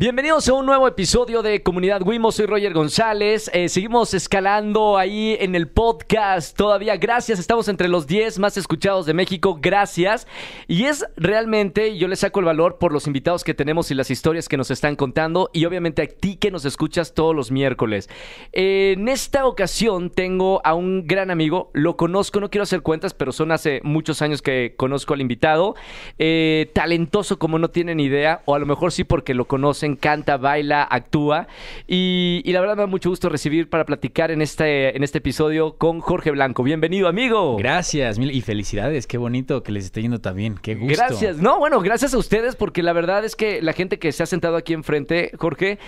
Bienvenidos a un nuevo episodio de Comunidad Wimo, soy Roger González. Eh, seguimos escalando ahí en el podcast todavía. Gracias, estamos entre los 10 más escuchados de México, gracias. Y es realmente, yo le saco el valor por los invitados que tenemos y las historias que nos están contando y obviamente a ti que nos escuchas todos los miércoles. Eh, en esta ocasión tengo a un gran amigo, lo conozco, no quiero hacer cuentas, pero son hace muchos años que conozco al invitado. Eh, talentoso como no tienen idea, o a lo mejor sí porque lo conocen Encanta, canta, baila, actúa. Y, la verdad me da mucho gusto recibir para platicar en este, en este episodio con Jorge Blanco. Bienvenido, amigo. Gracias, mil y felicidades. Qué bonito que les esté yendo también. Qué gusto. Gracias. No, bueno, gracias a ustedes porque la verdad es que la gente que se ha sentado aquí enfrente, Jorge,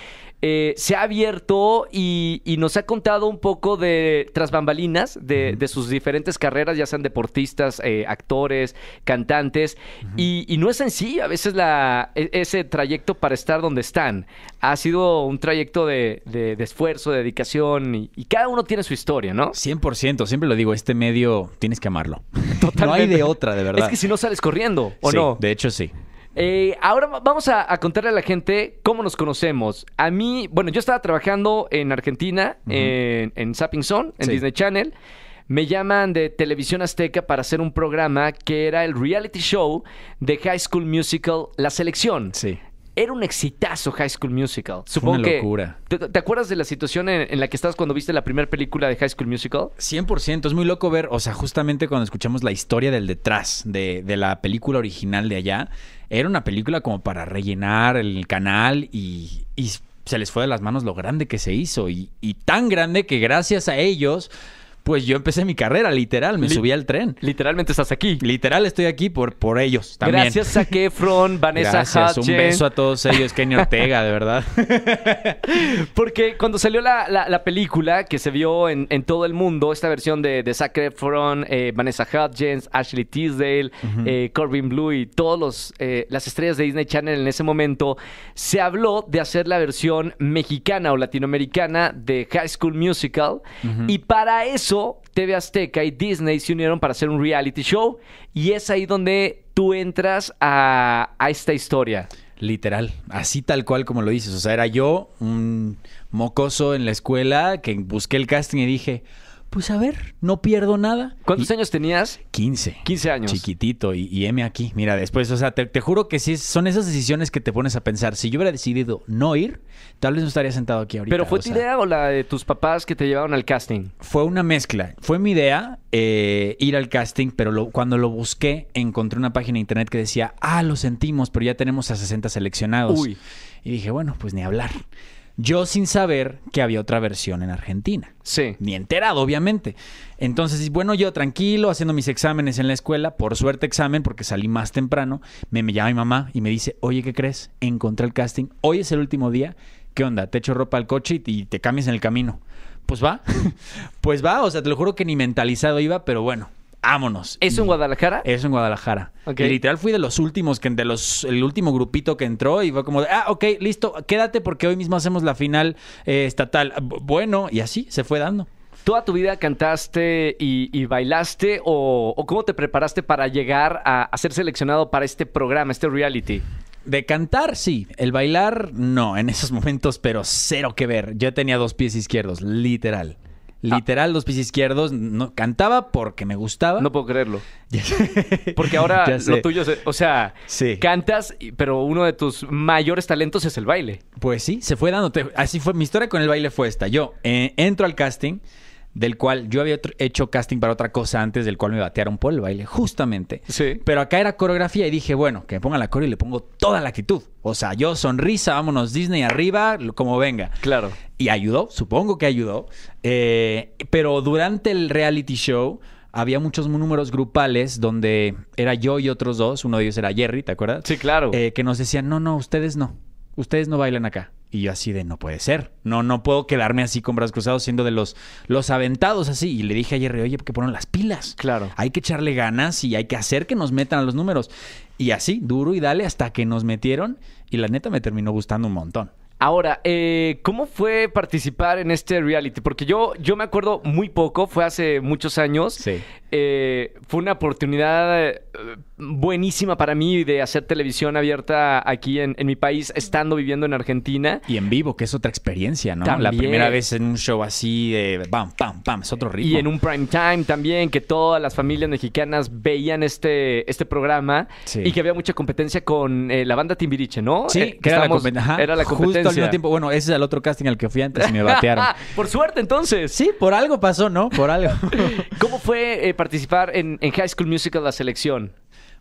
eh, se ha abierto y, nos ha contado un poco de tras bambalinas de, sus diferentes carreras, ya sean deportistas, eh, actores, cantantes, y, no es sencillo a veces la, e, ese trayecto para estar donde están. Ha sido un trayecto de, esfuerzo, de dedicación, y, cada uno tiene su historia, ¿no? 100%, siempre lo digo, este medio tienes que amarlo. No hay de otra, de verdad. Es que si no sales corriendo, ¿o sí, no? De hecho, sí. Eh, ahora vamos a, contarle a la gente cómo nos conocemos. A mí, bueno, yo estaba trabajando en Argentina, en, en Zapping Zone, en Disney Channel. Me llaman de Televisión Azteca para hacer un programa que era el reality show de High School Musical La Selección. Sí era un exitazo High School Musical. Supongo una locura. ¿te, acuerdas de la situación en, la que estabas cuando viste la primera película de High School Musical? 100%, es muy loco ver, o sea, justamente cuando escuchamos la historia del detrás de, la película original de allá, era una película como para rellenar el canal y, se les fue de las manos lo grande que se hizo y tan grande que gracias a ellos pues yo empecé mi carrera, literal, me subí al tren. Literalmente estás aquí. Literal estoy aquí por, por ellos también. Gracias a Kefron, Vanessa Gracias, un beso a todos ellos, Kenny Ortega, de verdad. Porque cuando salió la, película que se vio en, todo el mundo, esta versión de, de Zac eh, Vanessa Hudgens, Ashley Tisdale, eh, Corbin Blue y todas eh, las estrellas de Disney Channel en ese momento, se habló de hacer la versión mexicana o latinoamericana de High School Musical. Y para eso TV Azteca y Disney se unieron para hacer un reality show y es ahí donde tú entras a, a esta historia. Literal, así tal cual como lo dices. O sea, era yo, un mocoso en la escuela, que busqué el casting y dije, pues a ver, no pierdo nada. ¿Cuántos años tenías? 15. 15 años. Chiquitito y, M aquí. Mira, después, o sea, te, juro que sí, son esas decisiones que te pones a pensar. Si yo hubiera decidido no ir, tal vez no estaría sentado aquí ahorita. ¿Pero fue tu idea o la de tus papás que te llevaron al casting? Fue una mezcla. Fue mi idea eh, ir al casting, pero cuando lo busqué, encontré una página de internet que decía, ah, lo sentimos, pero ya tenemos a 60 seleccionados. Uy. Y dije, bueno, pues ni hablar. Yo sin saber que había otra versión en Argentina. Sí. Ni enterado, obviamente. Entonces, bueno, yo tranquilo, haciendo mis exámenes en la escuela, por suerte examen, porque salí más temprano, me, llama mi mamá y me dice, oye, ¿qué crees? Encontré el casting, hoy es el último día, ¿qué onda? Te echo ropa al coche y te cambias en el camino. Pues va, pues va, o sea, te lo juro que ni mentalizado iba, pero bueno, Ámonos. ¿Es en Guadalajara? Es en Guadalajara. literal fui de los últimos, que de los, el último grupito que entró y fue como, ah, ok, listo, quédate porque hoy mismo hacemos la final eh, estatal. Bueno, y así se fue dando. ¿Toda tu vida cantaste y, bailaste o, cómo te preparaste para llegar a ser seleccionado para este programa, este reality? De cantar, sí. El bailar, no, en esos momentos, pero cero que ver. Yo tenía dos pies izquierdos, literal. Ah. Literal, los pies izquierdos. No, cantaba porque me gustaba. No puedo creerlo. porque ahora lo tuyo, o sea, cantas, pero uno de tus mayores talentos es el baile. Pues sí, se fue dándote. Así fue. Mi historia con el baile fue esta. Yo eh, entro al casting del cual yo había hecho casting para otra cosa antes, del cual me batearon por el baile, justamente. Sí. Pero acá era coreografía y dije, bueno, que me pongan la core y le pongo toda la actitud. O sea, yo sonrisa, vámonos Disney arriba, como venga. Claro. Y ayudó, supongo que ayudó. Eh, pero durante el reality show había muchos números grupales donde era yo y otros dos, uno de ellos era Jerry, ¿te acuerdas? Sí, claro. Eh, que nos decían, no, no, ustedes no, ustedes no bailan acá. Y yo así de, no puede ser. No, no puedo quedarme así con brazos cruzados siendo de los, los aventados así. Y le dije a Jerry, oye, que ponen las pilas. Claro. Hay que echarle ganas y hay que hacer que nos metan a los números. Y así, duro y dale hasta que nos metieron. Y la neta me terminó gustando un montón. Ahora, eh, ¿cómo fue participar en este reality? Porque yo, yo me acuerdo muy poco, fue hace muchos años. Sí. Eh, fue una oportunidad eh, buenísima para mí de hacer televisión abierta aquí en, mi país, estando viviendo en Argentina. Y en vivo, que es otra experiencia, ¿no? La primera vez en un show así de pam, pam, pam, es otro ritmo. Y en un prime time también, que todas las familias mexicanas veían este, este programa y que había mucha competencia con eh, la banda Timbiriche, ¿no? Sí, eh, que era, la competencia. Justo al tiempo, bueno, ese es el otro casting al que fui antes y me batearon. por suerte, entonces. Sí, por algo pasó, ¿no? Por algo. ¿Cómo fue eh, participar en, en High School Musical la selección?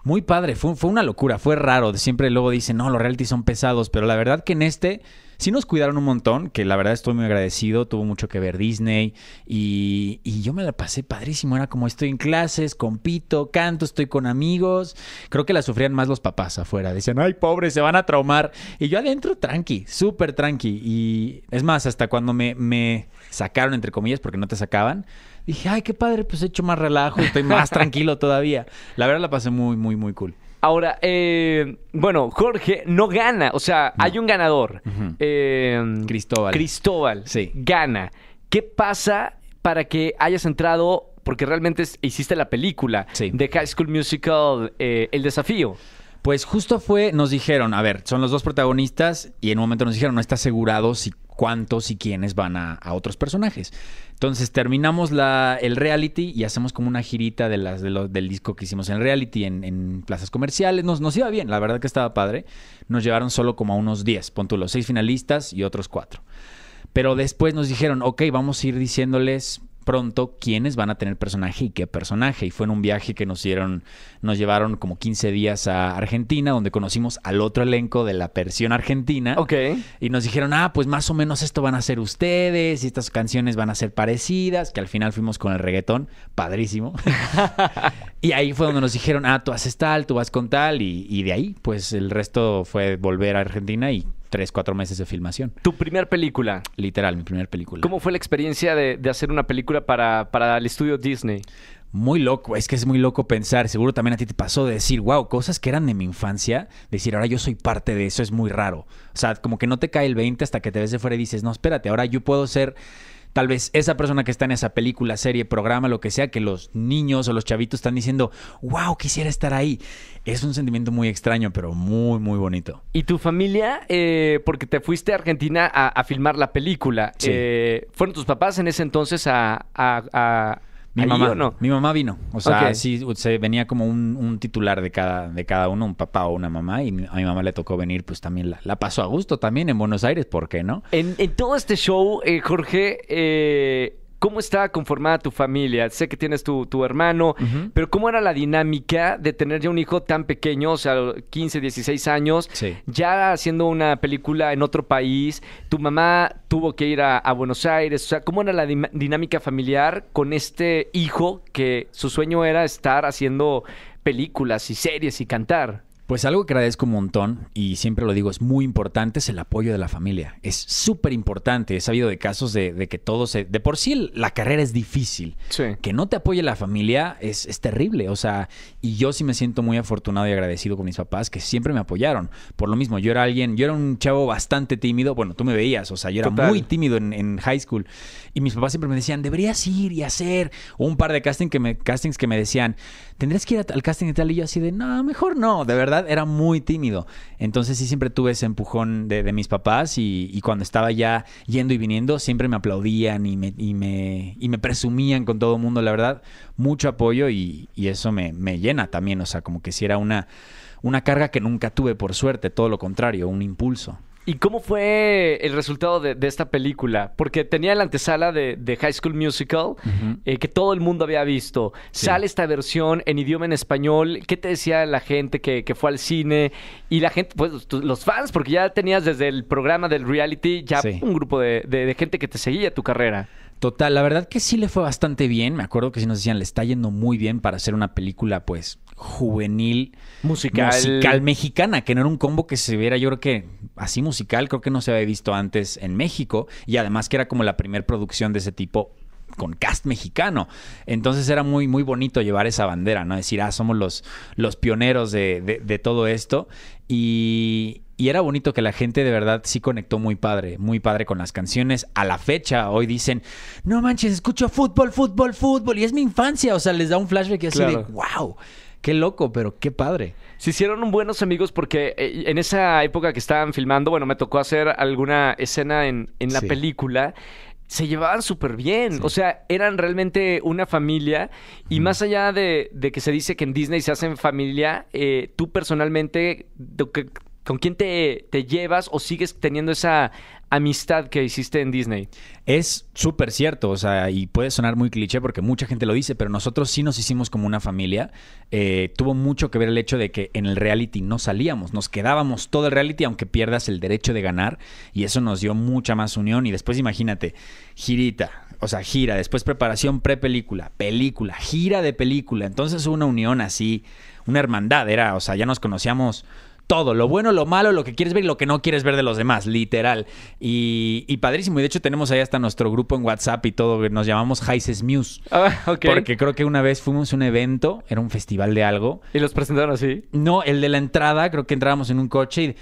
Muy padre, fue, fue una locura, fue raro. Siempre luego dicen, no, los reality son pesados, pero la verdad que en este sí nos cuidaron un montón, que la verdad estoy muy agradecido, tuvo mucho que ver Disney y, yo me la pasé padrísimo, era como estoy en clases, compito, canto, estoy con amigos, creo que la sufrían más los papás afuera, decían, ay pobres, se van a traumar y yo adentro tranqui, súper tranqui y es más, hasta cuando me, me sacaron entre comillas porque no te sacaban, dije, ay, qué padre, pues he hecho más relajo, estoy más tranquilo todavía. La verdad la pasé muy, muy, muy cool. Ahora, eh, bueno, Jorge no gana, o sea, hay un ganador. Eh, Cristóbal. Cristóbal. Sí. Gana. ¿Qué pasa para que hayas entrado, porque realmente hiciste la película de High School Musical, eh, El Desafío? Pues justo fue, nos dijeron, a ver, son los dos protagonistas y en un momento nos dijeron, no está asegurado si cuántos y quiénes van a, otros personajes. Entonces terminamos la, el reality y hacemos como una girita de las, del disco que hicimos en reality en, plazas comerciales. Nos, nos iba bien, la verdad que estaba padre. Nos llevaron solo como a unos 10, pon tú los 6 finalistas y otros 4. Pero después nos dijeron, ok, vamos a ir diciéndoles pronto quiénes van a tener personaje y qué personaje. Y fue en un viaje que nos dieron, nos llevaron como 15 días a Argentina, donde conocimos al otro elenco de la versión argentina. Ok. Y nos dijeron, ah, pues más o menos esto van a ser ustedes, y estas canciones van a ser parecidas, que al final fuimos con el reggaetón, padrísimo. y ahí fue donde nos dijeron, ah, tú haces tal, tú vas con tal, y de ahí, pues el resto fue volver a Argentina y tres, cuatro meses de filmación. ¿Tu primera película? Literal, mi primera película. ¿Cómo fue la experiencia de, hacer una película para, para el estudio Disney? Muy loco, es que es muy loco pensar, seguro también a ti te pasó de decir, wow, cosas que eran de mi infancia, decir, ahora yo soy parte de eso, es muy raro. O sea, como que no te cae el 20 hasta que te ves de fuera y dices, no, espérate, ahora yo puedo ser tal vez esa persona que está en esa película, serie, programa, lo que sea, que los niños o los chavitos están diciendo, wow, quisiera estar ahí. Es un sentimiento muy extraño, pero muy, muy bonito. ¿Y tu familia, eh, porque te fuiste a Argentina a, filmar la película, eh, fueron tus papás en ese entonces a, a mi mamá, no? mi mamá vino. O sea, sí, se venía como un, titular de cada, de cada uno, un papá o una mamá, y a mi mamá le tocó venir, pues también la, la pasó a gusto también en Buenos Aires, ¿por qué no? En, todo este show, eh, Jorge, eh, ¿Cómo está conformada tu familia? Sé que tienes tu, hermano, pero ¿cómo era la dinámica de tener ya un hijo tan pequeño, o sea, 15, 16 años, ya haciendo una película en otro país? ¿Tu mamá tuvo que ir a, Buenos Aires? O sea, ¿cómo era la dinámica familiar con este hijo que su sueño era estar haciendo películas y series y cantar? Pues algo que agradezco un montón y siempre lo digo, es muy importante, es el apoyo de la familia. Es súper importante. He sabido de casos de, que todo se... De por sí la carrera es difícil. Que no te apoye la familia es, terrible. O sea, y yo sí me siento muy afortunado y agradecido con mis papás que siempre me apoyaron. Por lo mismo, yo era alguien, yo era un chavo bastante tímido. Bueno, tú me veías, o sea, yo era muy tímido en, high school. Y mis papás siempre me decían, deberías ir y hacer un par de castings que me decían tendrías que ir al casting y tal. Y yo así de, no, mejor no. De verdad, era muy tímido. Entonces sí siempre tuve ese empujón de, mis papás y, cuando estaba ya yendo y viniendo, siempre me aplaudían y me, y me, y me presumían con todo el mundo, la verdad. Mucho apoyo y, eso me, me, llena también. O sea, como que si era una, una carga que nunca tuve, por suerte. Todo lo contrario, un impulso. ¿Y cómo fue el resultado de, esta película? Porque tenía la antesala de, High School Musical eh, que todo el mundo había visto. Sale esta versión en idioma en español. ¿Qué te decía la gente que, fue al cine? Y la gente, pues los fans, porque ya tenías desde el programa del reality ya un grupo de gente que te seguía tu carrera. Total, la verdad que sí le fue bastante bien. Me acuerdo que si nos decían, le está yendo muy bien para hacer una película, pues, juvenil. Musical. Musical mexicana, que no era un combo que se viera, yo creo que así musical, creo que no se había visto antes en México. Y además que era como la primera producción de ese tipo con cast mexicano. Entonces era muy, muy bonito llevar esa bandera, ¿no? Decir, ah, somos los, los pioneros de todo esto. Y, y era bonito que la gente de verdad sí conectó muy padre, muy padre con las canciones. A la fecha, hoy dicen, no manches, escucho fútbol, fútbol, fútbol. Y es mi infancia. O sea, les da un flashback y así de, wow. Qué loco, pero qué padre. Se hicieron buenos amigos porque eh, en esa época que estaban filmando, bueno, me tocó hacer alguna escena en, la película se llevaban súper bien. O sea, eran realmente una familia. Y más allá de, que se dice que en Disney se hacen familia, eh, tú personalmente, ¿Con quién te, te, llevas o sigues teniendo esa amistad que hiciste en Disney? Es súper cierto, o sea, y puede sonar muy cliché porque mucha gente lo dice, pero nosotros sí nos hicimos como una familia. Eh, tuvo mucho que ver el hecho de que en el reality no salíamos, nos quedábamos todo el reality aunque pierdas el derecho de ganar y eso nos dio mucha más unión y después imagínate, girita, o sea, gira, después preparación pre-película, película, gira de película, entonces una unión así, una hermandad era, o sea, ya nos conocíamos todo, lo bueno, lo malo, lo que quieres ver y lo que no quieres ver de los demás, literal. Y, padrísimo. Y de hecho tenemos ahí hasta nuestro grupo en WhatsApp y todo, que nos llamamos Heises Muse. Ah, Porque creo que una vez fuimos a un evento, era un festival de algo. ¿Y los presentaron así? No, el de la entrada, creo que entrábamos en un coche y...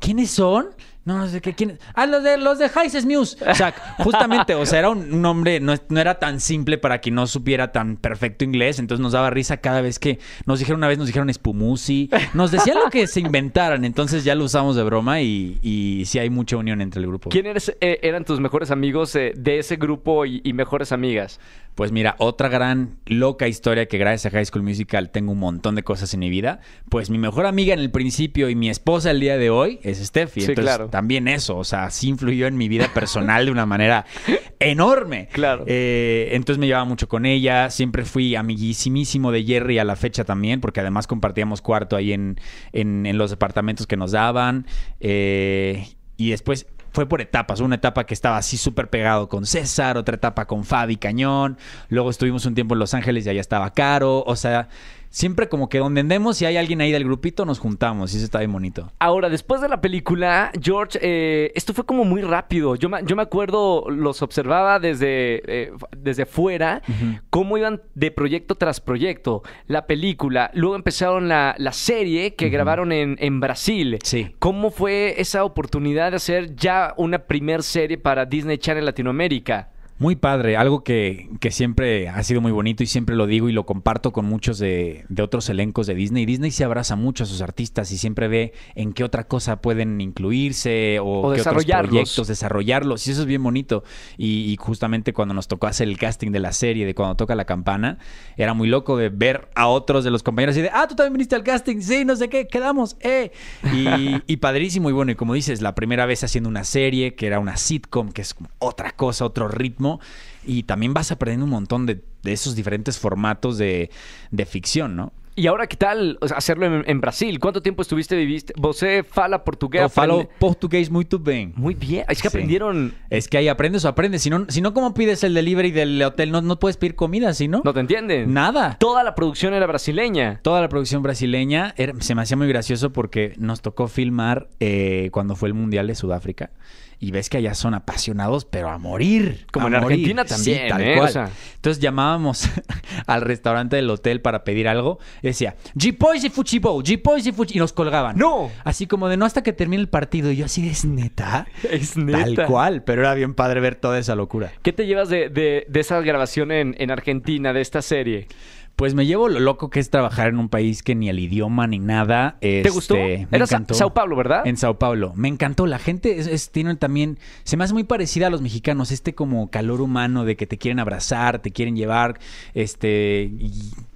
¿Quiénes son? No no sé qué, ¿quién? Ah, los de, los de news News O sea, justamente, o sea, era un, nombre, no, era tan simple para que no supiera tan perfecto inglés, entonces nos daba risa cada vez que nos dijeron una vez, nos dijeron Spumusi, nos decían lo que se inventaran, entonces ya lo usamos de broma y, y sí hay mucha unión entre el grupo. ¿Quiénes eh, eran tus mejores amigos eh, de ese grupo y mejores amigas? Pues mira, otra gran loca historia que gracias a High School Musical tengo un montón de cosas en mi vida. Pues mi mejor amiga en el principio y mi esposa el día de hoy es Steffi. Sí, claro. también eso, o sea, sí influyó en mi vida personal de una manera enorme. Claro. Eh, entonces me llevaba mucho con ella. Siempre fui amiguísimísimo de Jerry a la fecha también, porque además compartíamos cuarto ahí en, en, los departamentos que nos daban. Eh, y después fue por etapas. Una etapa que estaba así súper pegado con César, otra etapa con Fabi Cañón. Luego estuvimos un tiempo en Los Ángeles y allá estaba Caro. O sea, siempre como que donde andemos, si hay alguien ahí del grupito, nos juntamos. Y eso está bien bonito. Ahora, después de la película, George, eh, esto fue como muy rápido. Yo me, yo me acuerdo, los observaba desde, eh, desde fuera, cómo iban de proyecto tras proyecto. La película, luego empezaron la, la serie que grabaron en, en, Brasil. Sí. ¿Cómo fue esa oportunidad de hacer ya una primer serie para Disney Channel Latinoamérica? Muy padre, algo que, que, siempre ha sido muy bonito y siempre lo digo y lo comparto con muchos de, otros elencos de Disney. Disney se abraza mucho a sus artistas y siempre ve en qué otra cosa pueden incluirse o, proyectos, desarrollarlos. Y eso es bien bonito. Y, justamente cuando nos tocó hacer el casting de la serie, de cuando toca la campana, era muy loco de ver a otros de los compañeros y de, ah, tú también viniste al casting, sí, no sé qué, quedamos, eh. Y, y padrísimo. Y bueno, y como dices, la primera vez haciendo una serie, que era una sitcom, que es otra cosa, otro ritmo y también vas aprendiendo un montón de, esos diferentes formatos de, ficción, ¿no? ¿Y ahora qué tal hacerlo en, Brasil? ¿Cuánto tiempo estuviste viviste? ¿Vos fala portugués? falo portugués muy bien. Muy bien. Es que aprendieron... Es que ahí aprendes o aprendes. Si no, si ¿cómo pides el delivery del hotel? No, no puedes pedir comida, ¿sí, no... No te entiendes. Nada. Toda la producción era brasileña. Toda la producción brasileña. se me hacía muy gracioso porque nos tocó filmar eh, cuando fue el Mundial de Sudáfrica y ves que allá son apasionados, pero a morir. Como en Argentina también. Sí, tal ¿eh? cual. Entonces llamábamos al restaurante del hotel para pedir algo. Y decía, g y Fuchibo, g y Fuchibo. Y nos colgaban. ¡No! Así como de no hasta que termine el partido. Y yo así, ¿es neta? Es neta. Tal cual. Pero era bien padre ver toda esa locura. ¿Qué te llevas de, esa grabación en, en Argentina, de esta serie? Pues me llevo lo loco que es trabajar en un país que ni el idioma ni nada. ¿Te gustó? Este, Era Sao Paulo, ¿verdad? En Sao Paulo. Me encantó. La gente es, tiene también. Se me hace muy parecida a los mexicanos. Este como calor humano de que te quieren abrazar, te quieren llevar. Este.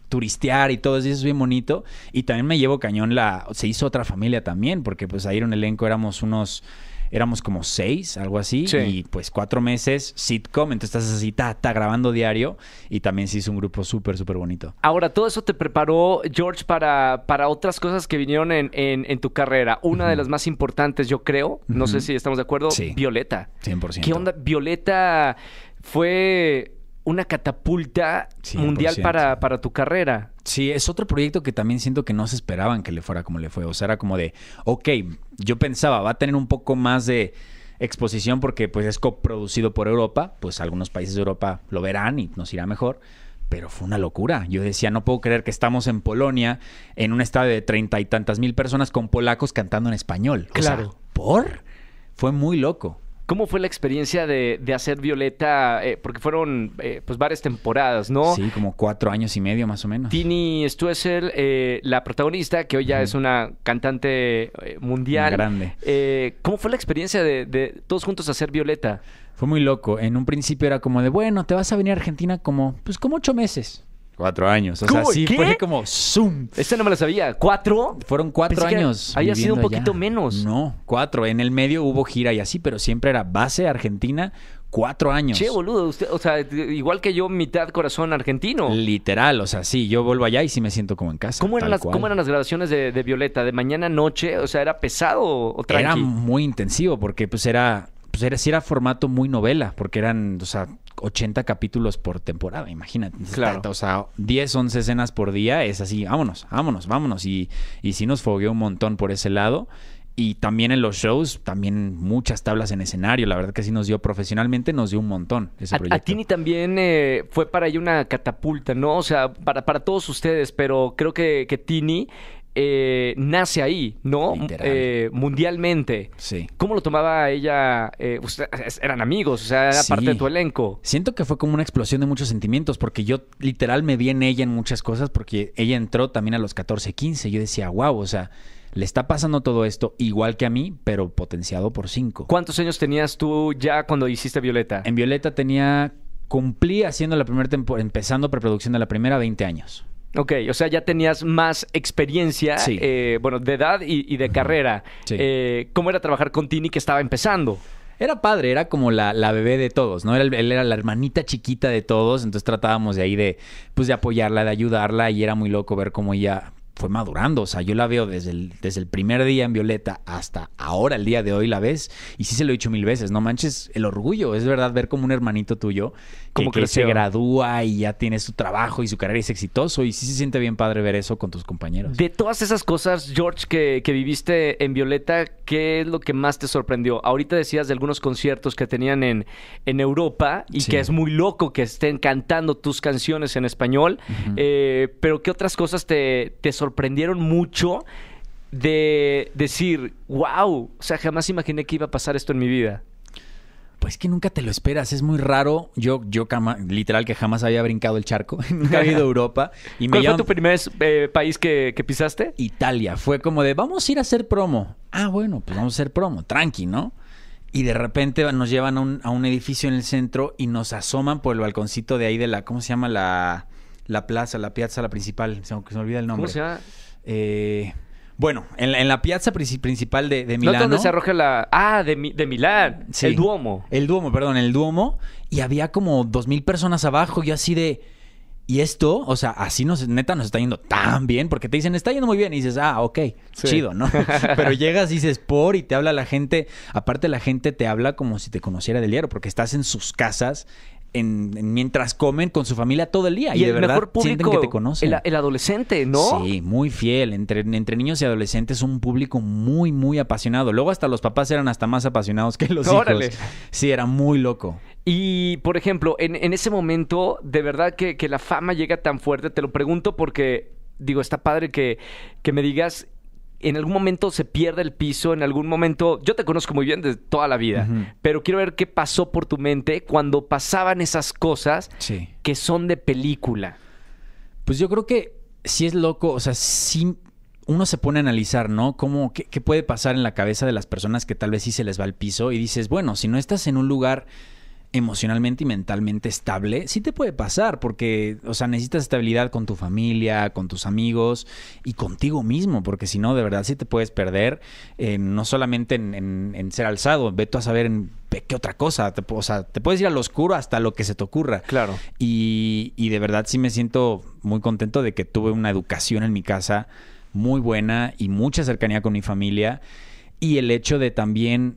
turistear y todo eso, es bien bonito. Y también me llevo cañón la. Se hizo otra familia también, porque pues ahí en un elenco, éramos unos éramos como seis, algo así, y pues cuatro meses, sitcom, entonces estás así, está grabando diario, y también se hizo un grupo súper, súper bonito. Ahora, todo eso te preparó, George, para, para otras cosas que vinieron en, en, tu carrera. Una de las más importantes, yo creo, no sé si estamos de acuerdo, sí. Violeta. 100%. ¿Qué onda? Violeta fue una catapulta mundial para, tu carrera. Sí, es otro proyecto que también siento que no se esperaban que le fuera como le fue. O sea, era como de, ok, yo pensaba, va a tener un poco más de exposición porque pues es coproducido por Europa, pues algunos países de Europa lo verán y nos irá mejor pero fue una locura. Yo decía, no puedo creer que estamos en Polonia, en un estadio de treinta y tantas mil personas con polacos cantando en español. Claro. ¿Por? Fue muy loco. ¿Cómo fue la experiencia de, hacer Violeta? Eh, porque fueron eh, pues varias temporadas, ¿no? Sí, como cuatro años y medio más o menos. Tini Stuessel, eh, la protagonista, que hoy ya es una cantante eh, mundial. Grande. ¿Cómo fue la experiencia de, todos juntos hacer Violeta? Fue muy loco. En un principio era como de, bueno, te vas a venir a Argentina como, pues como ocho meses. Cuatro años. O sea, sí fue como zoom. Esta no me la sabía. ¿Cuatro? Fueron cuatro años. haya sido un poquito menos. No, cuatro. En el medio hubo gira y así, pero siempre era base Argentina. Cuatro años. Che, boludo, usted, o sea, igual que yo, mitad corazón argentino. Literal, o sea, sí, yo vuelvo allá y sí me siento como en casa. ¿Cómo eran, las, ¿cómo eran las grabaciones de, de, Violeta? ¿De mañana a noche? O sea, ¿era pesado o tranqui? Era muy intensivo porque pues era o pues, era, sí era formato muy novela, porque eran, o sea, 80 capítulos por temporada, imagínate. Claro. o sea, 10, 11 escenas por día es así, vámonos, vámonos, vámonos. Y, y sí nos fogueó un montón por ese lado. Y también en los shows, también muchas tablas en escenario. La verdad que sí nos dio profesionalmente, nos dio un montón ese proyecto. A Tini también eh, fue para ella una catapulta, ¿no? O sea, para, para todos ustedes, pero creo que, que Tini eh, nace ahí, ¿no? Eh, mundialmente. Sí. ¿Cómo lo tomaba ella? Eh, eran amigos, o sea, era parte de tu elenco. Siento que fue como una explosión de muchos sentimientos, porque yo literal me vi en ella en muchas cosas, porque ella entró también a los 14, 15. Yo decía, wow, o sea, le está pasando todo esto igual que a mí, pero potenciado por 5. ¿Cuántos años tenías tú ya cuando hiciste Violeta? En Violeta tenía. Cumplí haciendo la primera temporada, empezando preproducción de la primera, 20 años. Ok, o sea, ya tenías más experiencia, eh, bueno, de edad y, de carrera. Eh, ¿Cómo era trabajar con Tini que estaba empezando? Era padre, era como la, la bebé de todos, ¿no? Era, él era la hermanita chiquita de todos, entonces tratábamos de ahí de, pues, de apoyarla, de ayudarla y era muy loco ver cómo ella fue madurando. O sea, yo la veo desde el, desde el primer día en Violeta hasta ahora, el día de hoy, la ves. Y sí se lo he dicho mil veces, no manches el orgullo. Es verdad ver como un hermanito tuyo como que, se gradúa y ya tiene su trabajo y su carrera es exitoso. Y sí se siente bien padre ver eso con tus compañeros. De todas esas cosas, George, que, viviste en Violeta, ¿qué es lo que más te sorprendió? Ahorita decías de algunos conciertos que tenían en, Europa y que es muy loco que estén cantando tus canciones en español. Eh, pero ¿qué otras cosas te, te sorprendieron? sorprendieron mucho de decir, wow, o sea, jamás imaginé que iba a pasar esto en mi vida. Pues que nunca te lo esperas, es muy raro. Yo, yo literal que jamás había brincado el charco, nunca había ido a Europa. Y ¿Cuál fue tu primer eh, país que, pisaste? Italia. Fue como de, vamos a ir a hacer promo. Ah, bueno, pues vamos a hacer promo, tranqui, ¿no? Y de repente nos llevan a un, a un edificio en el centro y nos asoman por el balconcito de ahí de la, ¿cómo se llama? La la plaza, la piazza, la principal, aunque se me olvida el nombre. ¿Cómo se llama? Eh, bueno, en la, piazza principal de, Milán. No donde se arroja la. Ah, de, Milán. El Duomo. El Duomo, perdón, el Duomo. Y había como dos mil personas abajo. Yo así de. Y esto, o sea, así neta, nos está yendo tan bien, porque te dicen, está yendo muy bien, y dices, ah, ok, chido, ¿no? Pero llegas y dices, por, y te habla la gente, aparte la gente te habla como si te conociera del hierro porque estás en sus casas, mientras comen con su familia todo el día. Y, de el mejor público, que te El, adolescente, ¿no? Sí, muy fiel. Entre, niños y adolescentes, un público muy, muy apasionado. Luego hasta los papás eran hasta más apasionados que los ¡Órale! hijos. Sí, era muy loco. Y, por ejemplo, en, ese momento, de verdad que, la fama llega tan fuerte, te lo pregunto porque, digo, está padre que, que me digas en algún momento se pierde el piso, en algún momento, yo te conozco muy bien de toda la vida, pero quiero ver qué pasó por tu mente cuando pasaban esas cosas que son de película. Pues yo creo que si es loco, o sea, si uno se pone a analizar, ¿no? ¿Cómo, qué, qué puede pasar en la cabeza de las personas que tal vez sí se les va el piso y dices, bueno, si no estás en un lugar emocionalmente y mentalmente estable, sí te puede pasar, porque, o sea, necesitas estabilidad con tu familia, con tus amigos y contigo mismo, porque si no, de verdad sí te puedes perder, eh, no solamente en, ser alzado, ve tú a saber en qué otra cosa, o sea, te puedes ir al oscuro hasta lo que se te ocurra. Claro. Y, y de verdad sí me siento muy contento de que tuve una educación en mi casa muy buena y mucha cercanía con mi familia y el hecho de también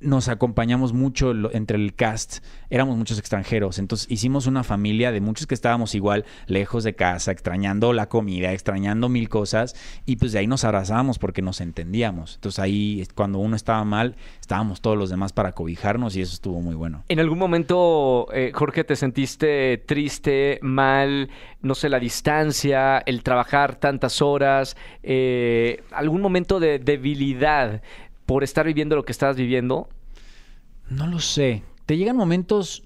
nos acompañamos mucho entre el cast, éramos muchos extranjeros, entonces hicimos una familia de muchos que estábamos igual lejos de casa, extrañando la comida, extrañando mil cosas, y pues de ahí nos abrazábamos porque nos entendíamos. Entonces ahí cuando uno estaba mal, estábamos todos los demás para cobijarnos y eso estuvo muy bueno. ¿En algún momento, eh, Jorge, te sentiste triste, mal, no sé, la distancia, el trabajar tantas horas, eh, algún momento de debilidad? por estar viviendo lo que estás viviendo? No lo sé. Te llegan momentos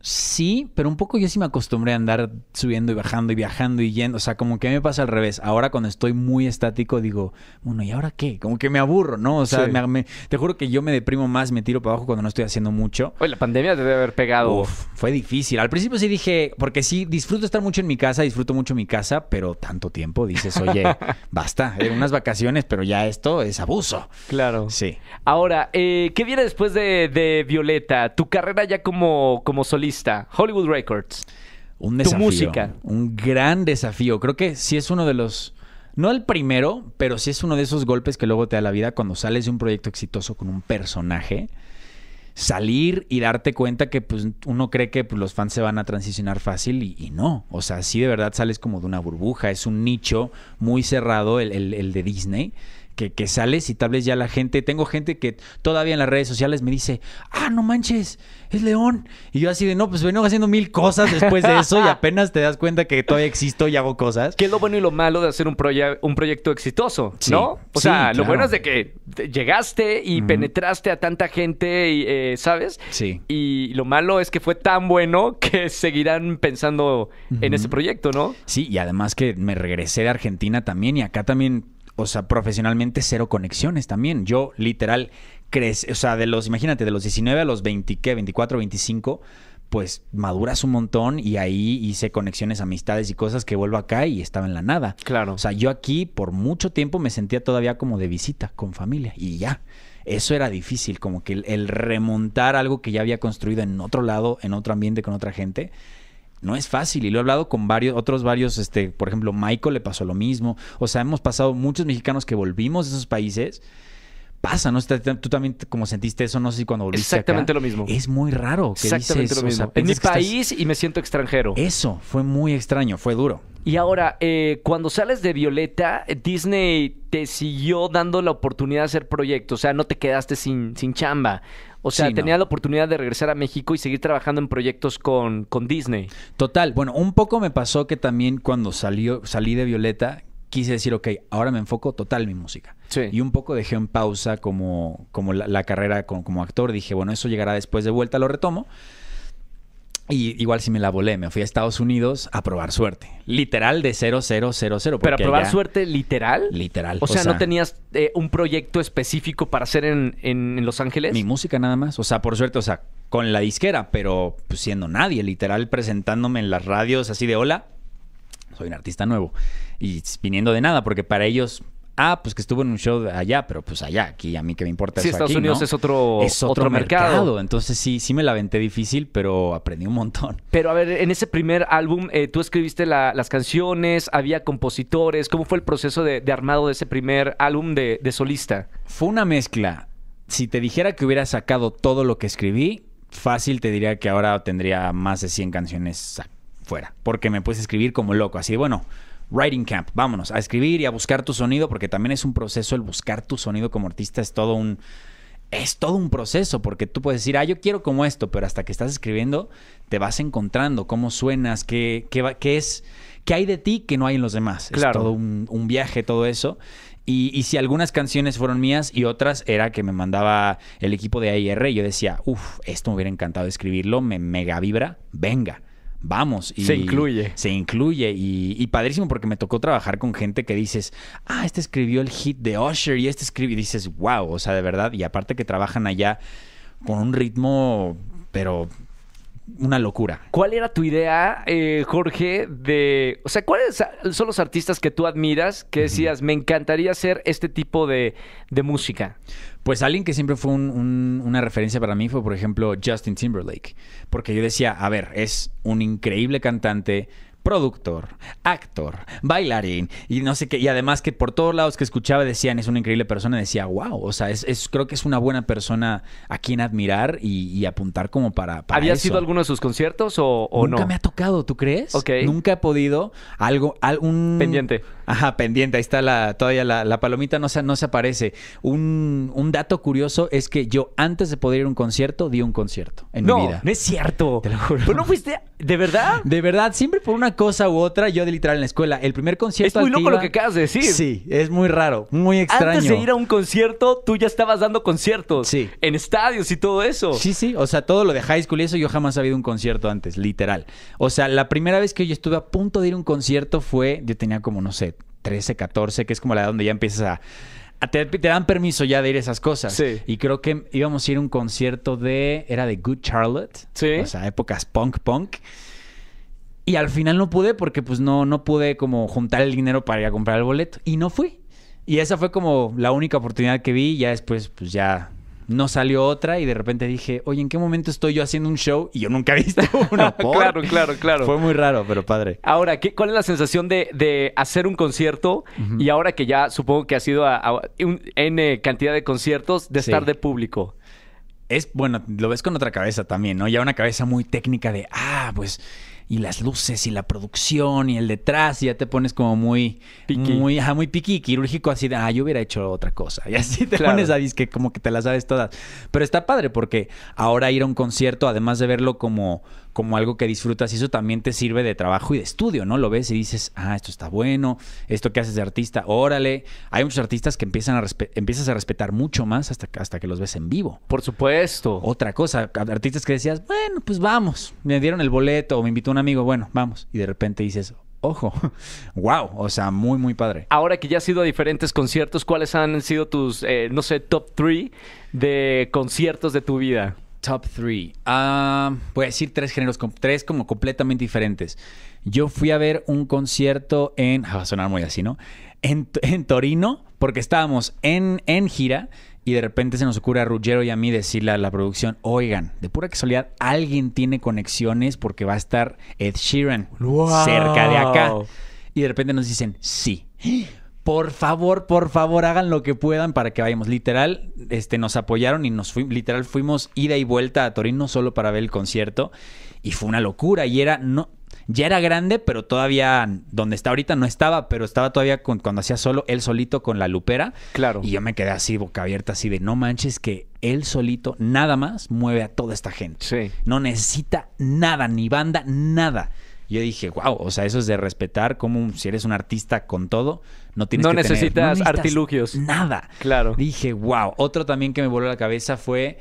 sí, pero un poco yo sí me acostumbré a andar subiendo y bajando y viajando y yendo. O sea, como que a mí me pasa al revés. Ahora cuando estoy muy estático digo, bueno, ¿y ahora qué? Como que me aburro, ¿no? O sea, te juro que yo me deprimo más, me tiro para abajo cuando no estoy haciendo mucho. Oye, la pandemia debe haber pegado. fue difícil. Al principio sí dije, porque sí, disfruto estar mucho en mi casa, disfruto mucho mi casa, pero tanto tiempo dices, oye, basta, eh, unas vacaciones, pero ya esto es abuso. Claro. Sí. Ahora, eh, ¿qué viene después de, Violeta? Tu carrera ya como, como solista Hollywood Records. Un desafío. música. Un gran desafío. Creo que sí es uno de los. No el primero, pero si es uno de esos golpes que luego te da la vida cuando sales de un proyecto exitoso con un personaje. Salir y darte cuenta que pues, uno cree que pues, los fans se van a transicionar fácil y, no. O sea, sí de verdad sales como de una burbuja. Es un nicho muy cerrado el de Disney que, sales y tal vez ya la gente, tengo gente que todavía en las redes sociales me dice, ah, no manches, es León. Y yo así de, no, pues vengo haciendo mil cosas después de eso y apenas te das cuenta que todavía existo y hago cosas. ¿Qué es lo bueno y lo malo de hacer un, un proyecto exitoso? ¿No? O sea, lo bueno es de que llegaste y penetraste a tanta gente, y, eh, ¿sabes? Sí. Y lo malo es que fue tan bueno que seguirán pensando en ese proyecto, ¿no? Sí, y además que me regresé de Argentina también y acá también o sea, profesionalmente cero conexiones también. Yo literal crece, o sea, de los, imagínate, de los 19 a los 20, ¿qué? 24, 25, pues maduras un montón y ahí hice conexiones, amistades y cosas que vuelvo acá y estaba en la nada. Claro. O sea, yo aquí por mucho tiempo me sentía todavía como de visita con familia y ya. Eso era difícil, como que el, el remontar algo que ya había construido en otro lado, en otro ambiente, con otra gente no es fácil y lo he hablado con varios otros varios este por ejemplo Michael le pasó lo mismo o sea hemos pasado muchos mexicanos que volvimos de esos países pasa no tú también como sentiste eso no sé si cuando volviste exactamente lo mismo es muy raro que dices, en mi país y me siento extranjero eso fue muy extraño fue duro y ahora, eh, cuando sales de Violeta, Disney te siguió dando la oportunidad de hacer proyectos. O sea, no te quedaste sin, sin chamba. O sea, tenía la oportunidad de regresar a México y seguir trabajando en proyectos con, con Disney. Total. Bueno, un poco me pasó que también cuando salió, salí de Violeta, quise decir, ok, ahora me enfoco total mi música. Y un poco dejé en pausa como, como la, carrera como actor. Dije, bueno, eso llegará después de vuelta, lo retomo. Y igual si me la volé, me fui a Estados Unidos a probar suerte. Literal de 0000. Cero, Pero a probar suerte literal. Literal. O, sea, no tenías eh, un proyecto específico para hacer en, Los Ángeles. Mi música nada más. O sea, por suerte, o sea, con la disquera, pero pues, siendo nadie, literal presentándome en las radios así de hola, soy un artista nuevo. Y viniendo de nada, porque para ellos ah, pues que estuvo en un show de allá, pero pues allá, aquí, a mí que me importa. Sí, Estados Unidos es otro, es otro, mercado. Entonces sí, sí me la aventé difícil, pero aprendí un montón. Pero a ver, en ese primer álbum, eh, tú escribiste las canciones, había compositores, ¿cómo fue el proceso de, armado de ese primer álbum de, de solista? Fue una mezcla. Si te dijera que hubiera sacado todo lo que escribí, fácil te diría que ahora tendría más de 100 canciones fuera, porque me puse a escribir como loco, así, bueno, Writing Camp, vámonos a escribir y a buscar tu sonido, porque también es un proceso el buscar tu sonido como artista, es todo un es todo un proceso porque tú puedes decir, ah, yo quiero como esto, pero hasta que estás escribiendo te vas encontrando cómo suenas, qué, qué, qué es, qué hay de ti que no hay en los demás. Es todo un, viaje, todo eso. Y, y, si algunas canciones fueron mías y otras era que me mandaba el equipo de AIR, yo decía, uff, esto me hubiera encantado escribirlo, me mega vibra, venga vamos. Y se incluye. Se incluye y, y, padrísimo porque me tocó trabajar con gente que dices, ah, este escribió el hit de Usher y este escribió, y dices, wow, o sea, de verdad, y aparte que trabajan allá con un ritmo, pero una locura. ¿Cuál era tu idea, eh, Jorge, de... O sea, ¿cuáles son los artistas que tú admiras que decías, me encantaría hacer este tipo de, de música? Pues alguien que siempre fue una referencia para mí fue, por ejemplo, Justin Timberlake. Porque yo decía, a ver, es un increíble cantante, productor, actor, bailarín y no sé qué. Y además que por todos lados que escuchaba decían, es una increíble persona, decía, wow, o sea, es, creo que es una buena persona a quien admirar y, apuntar como para... había sido alguno de sus conciertos o, no? Nunca me ha tocado, ¿tú crees? Ok. Nunca he podido. Algo, algún... Pendiente. Ajá, pendiente. Ahí está la, todavía la, palomita, no se, no se aparece. Un, dato curioso es que yo antes de poder ir a un concierto, di un concierto en no, mi vida. No, es cierto. Te lo juro. Pero no fuiste ¿De verdad? De verdad, siempre por una cosa u otra, yo de literal en la escuela. El primer concierto. Es muy loco lo que acabas de decir. Sí, es muy raro, muy extraño. Antes de ir a un concierto, tú ya estabas dando conciertos. Sí. En estadios y todo eso. Sí, sí. O sea, todo lo de high school y eso, yo jamás había ido a un concierto antes, literal. O sea, la primera vez que yo estuve a punto de ir a un concierto fue. Yo tenía como, no sé, 13, 14, que es como la edad donde ya empiezas a te, dan permiso ya de ir esas cosas. Sí. Y creo que íbamos a ir a un concierto de. Era de Good Charlotte. Sí. O sea, épocas punk punk. Y al final no pude porque pues no, no pude como juntar el dinero para ir a comprar el boleto. Y no fui. Y esa fue como la única oportunidad que vi. Ya después, pues ya no salió otra y de repente dije, oye, ¿en qué momento estoy yo haciendo un show y yo nunca he visto uno? claro, claro, claro. Fue muy raro, pero padre. Ahora, ¿cuál es la sensación de, hacer un concierto y ahora que ya supongo que ha sido a, N cantidad de conciertos, de estar de público? Es, bueno, lo ves con otra cabeza también, ¿no? Ya una cabeza muy técnica de, ah, pues y las luces y la producción y el detrás, y ya te pones como muy, muy, ajá, muy piqui quirúrgico, así de, ah, yo hubiera hecho otra cosa. Y así te pones a disque, como que te las sabes todas. Pero está padre porque ahora ir a un concierto, además de verlo como como algo que disfrutas y eso también te sirve de trabajo y de estudio, ¿no? Lo ves y dices, ah, esto está bueno, esto que haces de artista, órale. Hay muchos artistas que empiezan a empiezas a respetar mucho más hasta, hasta que los ves en vivo. Por supuesto. Otra cosa, artistas que decías, bueno, pues vamos, me dieron el boleto o me invitó un amigo, bueno, vamos. Y de repente dices, ojo, wow, o sea, muy, muy padre. Ahora que ya has ido a diferentes conciertos, ¿cuáles han sido tus, eh, no sé, top 3 de conciertos de tu vida? Top 3. Ah, voy a decir tres géneros, tres como completamente diferentes. Yo fui a ver un concierto en. Ah, va a sonar muy así, ¿no? En, Torino, porque estábamos en, en gira y de repente se nos ocurre a Ruggero y a mí decirle a la producción, oigan, de pura casualidad, alguien tiene conexiones porque va a estar Ed Sheeran cerca de acá. Y de repente nos dicen, sí por favor, por favor, hagan lo que puedan para que vayamos. Literal, este, nos apoyaron y nos fuimos, literal, fuimos ida y vuelta a Torino solo para ver el concierto. Y fue una locura. Y era, no, ya era grande, pero todavía donde está ahorita no estaba, pero estaba todavía cuando hacía solo él solito con la lupera. Claro. Y yo me quedé así, boca abierta, así de no manches que él solito nada más mueve a toda esta gente. No necesita nada, ni banda, nada. Yo dije, wow, o sea, eso es de respetar, como si eres un artista con todo, no tienes que necesitas no necesitas artilugios. Nada. Claro. Dije, wow. Otro también que me voló la cabeza fue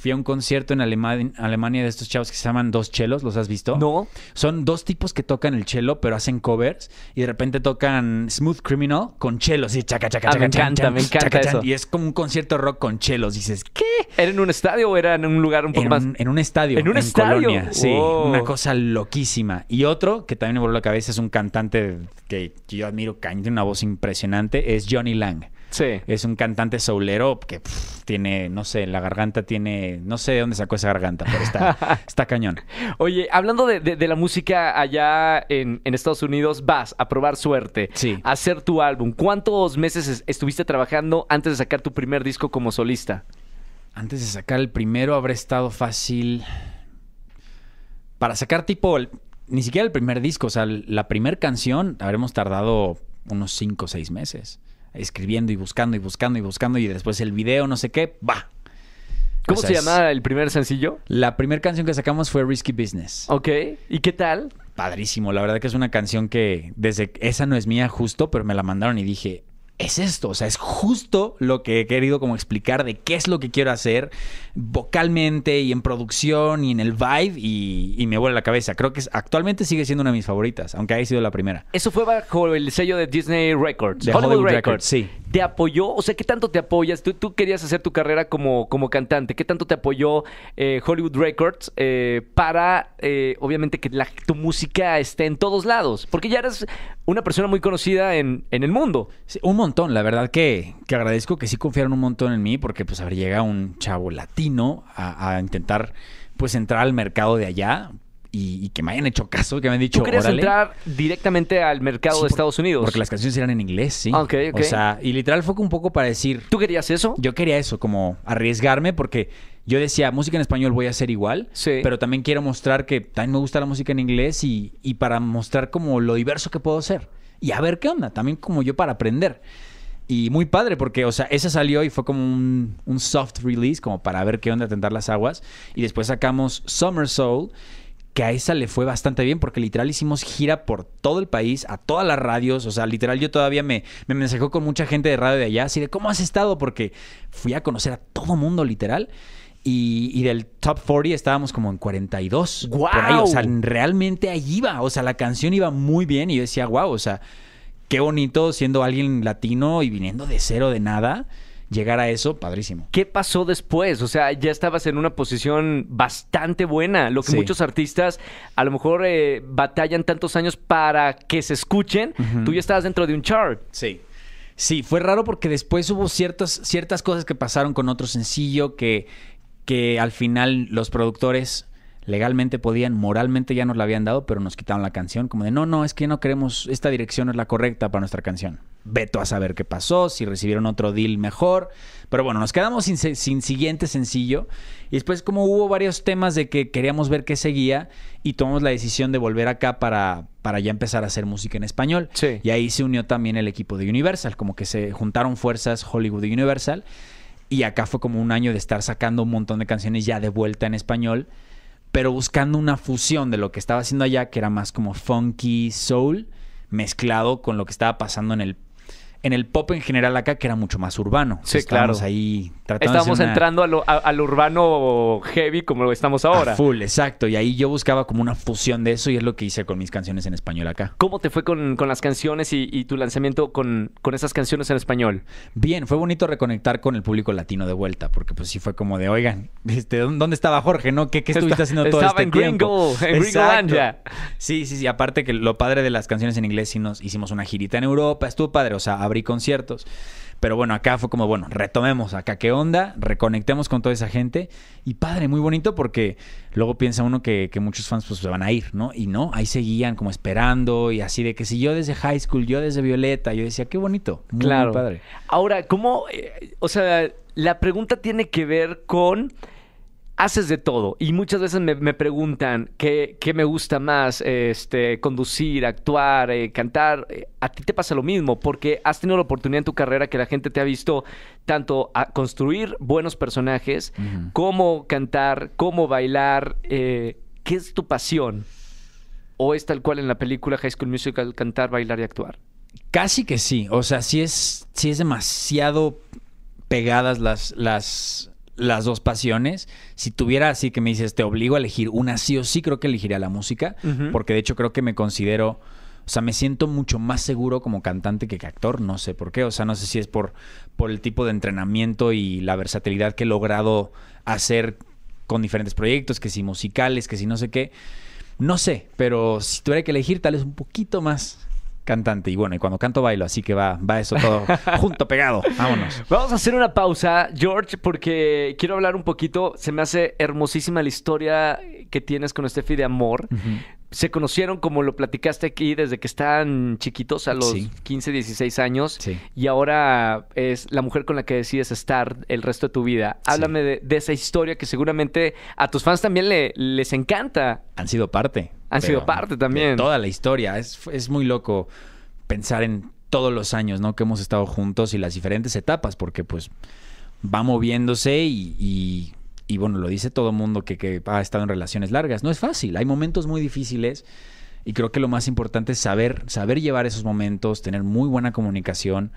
fui a un concierto en Alemania, de estos chavos que se llaman Dos Chelos, ¿los has visto? No. Son dos tipos que tocan el chelo, pero hacen covers y de repente tocan Smooth Criminal con chelos y chaca, chaca, ah, chaca, me encanta, eso. y es como un concierto rock con chelos. Dices, ¿qué? ¿Era en un estadio o era en un lugar un poco en más? Un, en un estadio. En un estadio. sí. Una cosa loquísima. Y otro que también me voló la cabeza es un cantante que yo admiro, cañón, tiene una voz impresionante, es Johnny Lang. Sí. Es un cantante soulero que tiene, no sé, la garganta tiene, no sé de dónde sacó esa garganta, pero está, cañón. Oye, hablando de, la música allá en, Estados Unidos, vas a probar suerte, sí. a hacer tu álbum. ¿Cuántos meses estuviste trabajando antes de sacar tu primer disco como solista? Antes de sacar el primero habrá estado fácil. Para sacar tipo, ni siquiera el primer disco, o sea, la primera canción habremos tardado unos 5 o 6 meses escribiendo y buscando y buscando y buscando y después el video, no sé qué, va. ¿Cómo se llamaba el primer sencillo? La primera canción que sacamos fue Risky Business. Ok, ¿y qué tal? Padrísimo, la verdad que es una canción que desde esa no es mía justo, pero me la mandaron y dije, es esto, o sea, es justo lo que he querido como explicar de qué es lo que quiero hacer vocalmente y en producción y en el vibe y, me vuelve la cabeza. Creo que es, actualmente sigue siendo una de mis favoritas, aunque haya sido la primera. Eso fue bajo el sello de Disney Records. De Hollywood, Records. sí. ¿Te apoyó? O sea, ¿qué tanto te apoyas? Tú, tú querías hacer tu carrera como, como cantante. ¿Qué tanto te apoyó eh, Hollywood Records eh, para, eh, obviamente, que tu música esté en todos lados? Porque ya eres una persona muy conocida en, el mundo. un montón. La verdad que, que, agradezco que sí confiaron un montón en mí porque, pues, a ver, un chavo latino a, a intentar, pues, entrar al mercado de allá y, que me hayan hecho caso, que me han dicho. ¿Tú querías entrar directamente al mercado de Estados Unidos? Porque las canciones eran en inglés, sí. ok ok. O sea, y literal fue un poco para decir. ¿Tú querías eso? Yo quería eso, como arriesgarme, porque yo decía, música en español voy a hacer igual, sí. pero también quiero mostrar que también me gusta la música en inglés y, y para mostrar como lo diverso que puedo ser. Y a ver qué onda, también como yo para aprender. Y muy padre, porque, o sea, esa salió y fue como un, un soft release, como para ver qué onda, tentar las aguas. Y después sacamos Summer Soul, que a esa le fue bastante bien porque literal hicimos gira por todo el país, a todas las radios, o sea, literal yo todavía me, me mensajó con mucha gente de radio de allá, así de, ¿cómo has estado? Porque fui a conocer a todo mundo literal. Y, del top 40 estábamos como en 42. ¡Wow! Por o sea, realmente ahí iba. O sea, la canción iba muy bien y yo decía, guau o sea, qué bonito siendo alguien latino y viniendo de cero, de nada llegar a eso, padrísimo. ¿Qué pasó después? O sea, ya estabas en una posición bastante buena, lo que muchos artistas a lo mejor eh, batallan tantos años para que se escuchen, tú ya estabas dentro de un chart. Sí. Sí, fue raro porque después hubo ciertas, ciertas cosas que pasaron con otro sencillo que, que al final los productores legalmente podían, moralmente ya nos la habían dado, pero nos quitaron la canción, como de no, no, es que no queremos, esta dirección es la correcta para nuestra canción. Veto a saber qué pasó, si recibieron otro deal mejor. Pero bueno, nos quedamos sin, siguiente sencillo. Y después, como hubo varios temas de que queríamos ver qué seguía, y tomamos la decisión de volver acá para, para ya empezar a hacer música en español. Y ahí se unió también el equipo de Universal, como que se juntaron fuerzas Hollywood y Universal. Y acá fue como un año de estar sacando un montón de canciones ya de vuelta en español pero buscando una fusión de lo que estaba haciendo allá, que era más como funky soul, mezclado con lo que estaba pasando en el en el pop en general acá, que era mucho más urbano. Sí, estábamos ahí tratando de una... entrando lo, al urbano heavy como lo estamos ahora. full, exacto. Y ahí yo buscaba como una fusión de eso y es lo que hice con mis canciones en español acá. ¿Cómo te fue con, las canciones y, tu lanzamiento con, con esas canciones en español? Bien, fue bonito reconectar con el público latino de vuelta, porque pues sí fue como de, oigan, este, ¿dónde estaba Jorge? ¿Qué, estuviste haciendo todo este en tiempo? Estaba en ya. Sí, sí, sí. Aparte que lo padre de las canciones en inglés, sí hicimos una girita en Europa. Estuvo padre, o sea, abrí conciertos. Pero bueno, acá fue como, bueno, retomemos acá qué onda, reconectemos con toda esa gente. Y padre, muy bonito porque luego piensa uno que, muchos fans pues se van a ir, ¿no? Y no, ahí seguían como esperando y así de que si yo desde high school, yo desde Violeta, yo decía, qué bonito. claro. padre. Ahora, ¿cómo? Eh, o sea, la pregunta tiene que ver con haces de todo y muchas veces me, preguntan qué, me gusta más, este, conducir, actuar, eh, cantar. Eh, a ti te pasa lo mismo porque has tenido la oportunidad en tu carrera que la gente te ha visto tanto a construir buenos personajes, cómo como cantar, cómo bailar. Eh, ¿Qué es tu pasión? ¿O es tal cual en la película High School Musical cantar, bailar y actuar? Casi que sí. O sea, sí es, sí es demasiado pegadas las, las, las dos pasiones. Si tuviera así que me dices, te obligo a elegir una sí o sí, creo que elegiría la música, porque de hecho creo que me considero, o sea, me siento mucho más seguro como cantante que, actor, no sé por qué, o sea, no sé si es por, por el tipo de entrenamiento y la versatilidad que he logrado hacer con diferentes proyectos, que si musicales, que si no sé qué. No sé, pero si tuviera que elegir, tal vez un poquito más cantante. Y bueno, y cuando canto bailo, así que va, va eso todo junto, pegado. Vámonos. Vamos a hacer una pausa, George, porque quiero hablar un poquito. Se me hace hermosísima la historia que tienes con Steffi de amor. Se conocieron, como lo platicaste aquí, desde que están chiquitos, a los 15, 16 años. Y ahora es la mujer con la que decides estar el resto de tu vida. Háblame de, esa historia que seguramente a tus fans también les encanta. Han sido parte han sido parte también. Toda la historia. Es, muy loco pensar en todos los años, ¿no? Que hemos estado juntos y las diferentes etapas, porque pues va moviéndose y, y, bueno, lo dice todo mundo que, ha estado en relaciones largas. No es fácil, hay momentos muy difíciles y creo que lo más importante es saber, saber llevar esos momentos, tener muy buena comunicación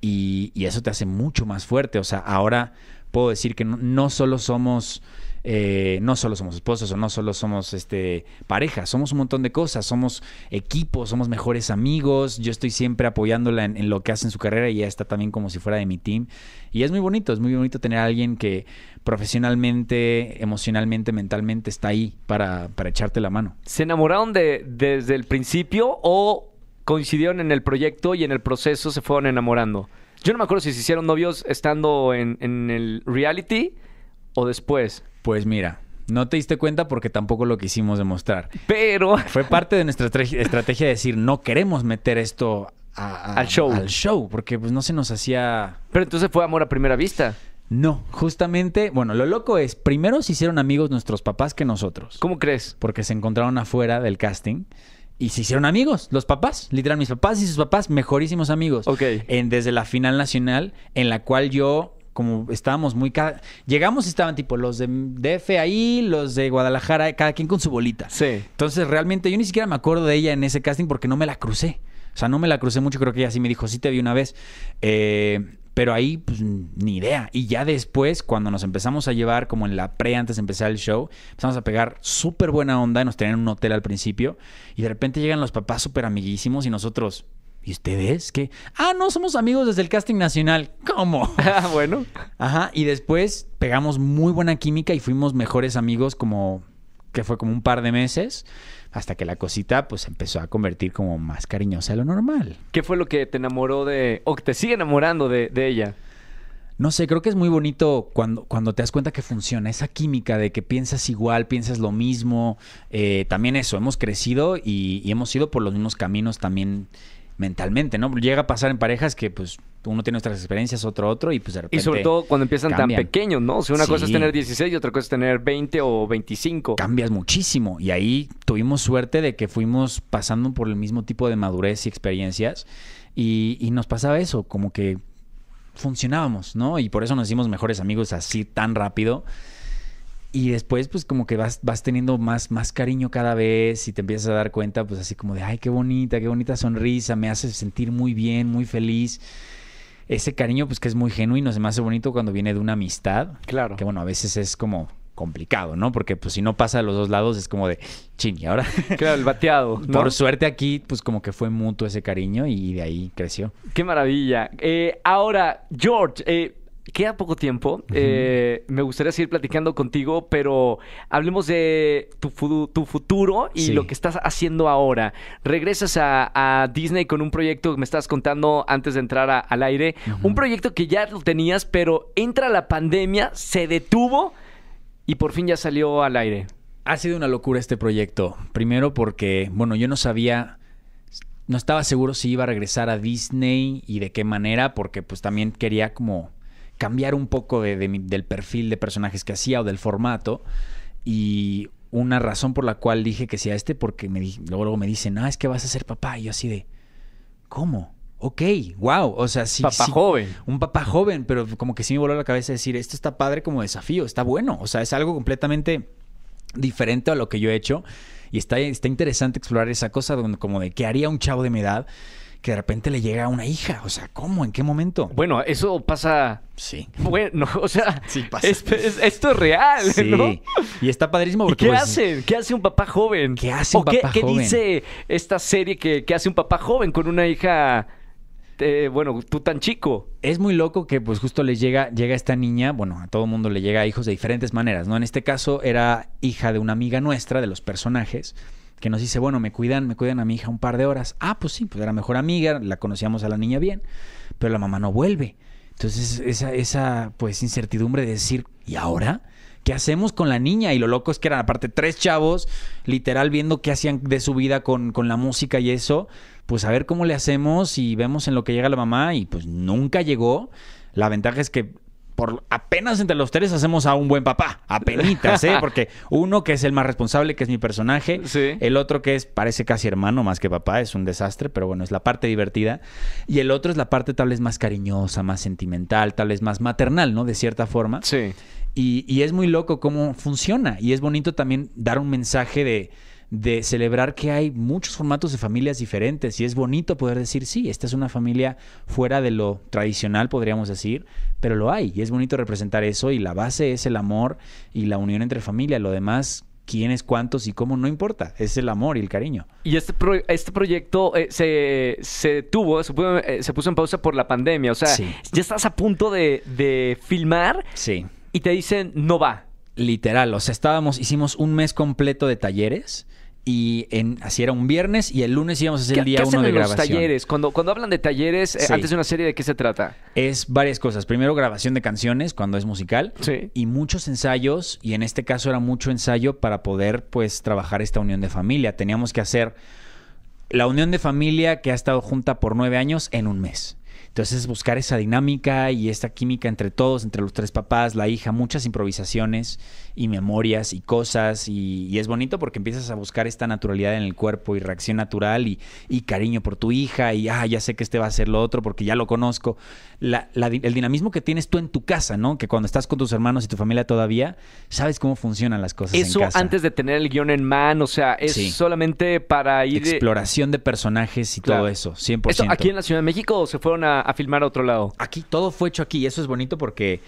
y, eso te hace mucho más fuerte. O sea, ahora puedo decir que no solo somos eh, no solo somos esposos o no solo somos este, pareja, somos un montón de cosas, somos equipos, somos mejores amigos, yo estoy siempre apoyándola en, lo que hace en su carrera y ella está también como si fuera de mi team. Y es muy bonito, es muy bonito tener a alguien que profesionalmente, emocionalmente, mentalmente está ahí para, para echarte la mano. ¿Se enamoraron de, desde el principio o coincidieron en el proyecto y en el proceso se fueron enamorando? Yo no me acuerdo si se hicieron novios estando en, en el reality o después. Pues mira, no te diste cuenta porque tampoco lo quisimos demostrar. Pero. Fue parte de nuestra estrategia de decir, no queremos meter esto al show. Al show, porque pues no se nos hacía. Pero entonces fue amor a primera vista. No, justamente, bueno, lo loco es, primero se hicieron amigos nuestros papás que nosotros. ¿Cómo crees? Porque se encontraron afuera del casting y se hicieron amigos, los papás, literal, mis papás y sus papás, mejorísimos amigos. Ok. En, desde la final nacional, en la cual yo como estábamos muy... Llegamos y estaban tipo los de DF ahí, los de Guadalajara, cada quien con su bolita. Sí. Entonces realmente yo ni siquiera me acuerdo de ella en ese casting porque no me la crucé. O sea, no me la crucé mucho, creo que ella sí me dijo, sí te vi una vez. Eh, pero ahí, pues, ni idea. Y ya después, cuando nos empezamos a llevar, como en la pre antes de empezar el show, empezamos a pegar súper buena onda y nos tenían un hotel al principio. Y de repente llegan los papás súper amiguísimos y nosotros, ¿Y ustedes qué? Ah, no, somos amigos desde el casting nacional. ¿Cómo? Ah, bueno. Ajá, y después pegamos muy buena química y fuimos mejores amigos como que fue como un par de meses, hasta que la cosita pues empezó a convertir como más cariñosa de lo normal. ¿Qué fue lo que te enamoró de, o que te sigue enamorando de, ella? No sé, creo que es muy bonito cuando, cuando te das cuenta que funciona esa química de que piensas igual, piensas lo mismo. Eh, también eso, hemos crecido y hemos ido por los mismos caminos también mentalmente, ¿no? Llega a pasar en parejas que pues uno tiene nuestras experiencias, otro otro y pues de repente Y sobre todo cuando empiezan tan pequeños, ¿no? O una cosa es tener 16 y otra cosa es tener 20 o 25. Cambias muchísimo y ahí tuvimos suerte de que fuimos pasando por el mismo tipo de madurez y experiencias y, y nos pasaba eso, como que funcionábamos, ¿no? Y por eso nos hicimos mejores amigos así tan rápido y después, pues como que vas, vas teniendo más, más cariño cada vez y te empiezas a dar cuenta, pues así como de, ay, qué bonita, qué bonita sonrisa, me hace sentir muy bien, muy feliz. Ese cariño, pues que es muy genuino, se me hace bonito cuando viene de una amistad. Claro. Que bueno, a veces es como complicado, ¿no? Porque pues si no pasa de los dos lados es como de, ¡Chini! ahora... Claro, el bateado. Por suerte aquí, pues como que fue mutuo ese cariño y de ahí creció. Qué maravilla. Eh, ahora, George, eh, queda poco tiempo. Eh, me gustaría seguir platicando contigo, pero hablemos de tu, futuro y lo que estás haciendo ahora. Regresas a, Disney con un proyecto que me estás contando antes de entrar al aire. Un proyecto que ya lo tenías, pero entra la pandemia, se detuvo y por fin ya salió al aire. Ha sido una locura este proyecto. Primero porque, bueno, yo no sabía no estaba seguro si iba a regresar a Disney y de qué manera, porque pues también quería como cambiar un poco de, del perfil de personajes que hacía o del formato. Y una razón por la cual dije que sea este, porque me luego, luego, me dicen, ah, es que vas a ser papá. Y yo así de, ¿cómo? Ok, wow. O sea, sí. Papá joven. Un papá joven, pero como que sí me voló la cabeza decir, esto está padre como desafío, está bueno. O sea, es algo completamente diferente a lo que yo he hecho. Y está, está interesante explorar esa cosa donde, como de qué haría un chavo de mi edad que de repente le llega a una hija. O sea, ¿cómo? ¿En qué momento? Bueno, eso pasa. Sí. Bueno, o sea, esto es real, sí. ¿no? Y está padrísimo porque. ¿Qué pues, hace? ¿Qué hace un papá joven? ¿Qué hace un papá joven? ¿Qué dice esta serie que, hace un papá joven con una hija? Eh, bueno, tú tan chico. Es muy loco que pues justo le llega, llega esta niña, bueno, a todo mundo le llega a hijos de diferentes maneras, ¿no? En este caso era hija de una amiga nuestra, de los personajes, que nos dice, bueno, me cuidan, me cuidan a mi hija un par de horas. Ah, pues sí, pues era mejor amiga, la conocíamos a la niña bien, pero la mamá no vuelve. Entonces, esa, pues incertidumbre de decir, ¿y ahora? ¿Qué hacemos con la niña? Y lo loco es que eran aparte tres chavos, literal viendo qué hacían de su vida con, con la música y eso. Pues a ver cómo le hacemos y vemos en lo que llega la mamá y pues nunca llegó. La ventaja es que por apenas entre los tres hacemos a un buen papá. Apenitas, ¿eh? Porque uno que es el más responsable, que es mi personaje. El otro que es, parece casi hermano más que papá, es un desastre, pero bueno, es la parte divertida. Y el otro es la parte tal vez más cariñosa, más sentimental, tal vez más maternal, ¿no? De cierta forma. Sí. y es muy loco cómo funciona. Y es bonito también dar un mensaje de de celebrar que hay muchos formatos de familias diferentes y es bonito poder decir, sí, esta es una familia fuera de lo tradicional, podríamos decir, pero lo hay y es bonito representar eso y la base es el amor y la unión entre familia, lo demás quiénes, cuántos y cómo, no importa. Es el amor y el cariño. Y este, este proyecto eh, se, se, tuvo, eh, se puso, en pausa por la pandemia. O sea, ya estás a punto de, filmar. Y te dicen, no va. Literal, o sea, estábamos, hicimos un mes completo de talleres y en, así era un viernes y el lunes íbamos a hacer el día uno de los talleres? Cuando, cuando hablan de talleres, eh, antes de una serie, ¿de qué se trata? Es varias cosas. Primero, grabación de canciones cuando es musical. Y muchos ensayos, y en este caso era mucho ensayo para poder, pues, trabajar esta unión de familia. Teníamos que hacer la unión de familia que ha estado junta por nueve años en un mes. Entonces, buscar esa dinámica y esta química entre todos, entre los tres papás, la hija, muchas improvisaciones y memorias y cosas. Y, es bonito porque empiezas a buscar esta naturalidad en el cuerpo y reacción natural y, cariño por tu hija. Y ah, ya sé que este va a ser lo otro porque ya lo conozco. el dinamismo que tienes tú en tu casa, ¿no? Que cuando estás con tus hermanos y tu familia todavía, sabes cómo funcionan las cosas. Eso antes de tener el guión en mano, o sea, es solamente para ir. Eh, Exploración de personajes y todo eso, 100%. aquí en la Ciudad de México se fueron a, a filmar a otro lado. Aquí, todo fue hecho aquí y eso es bonito porque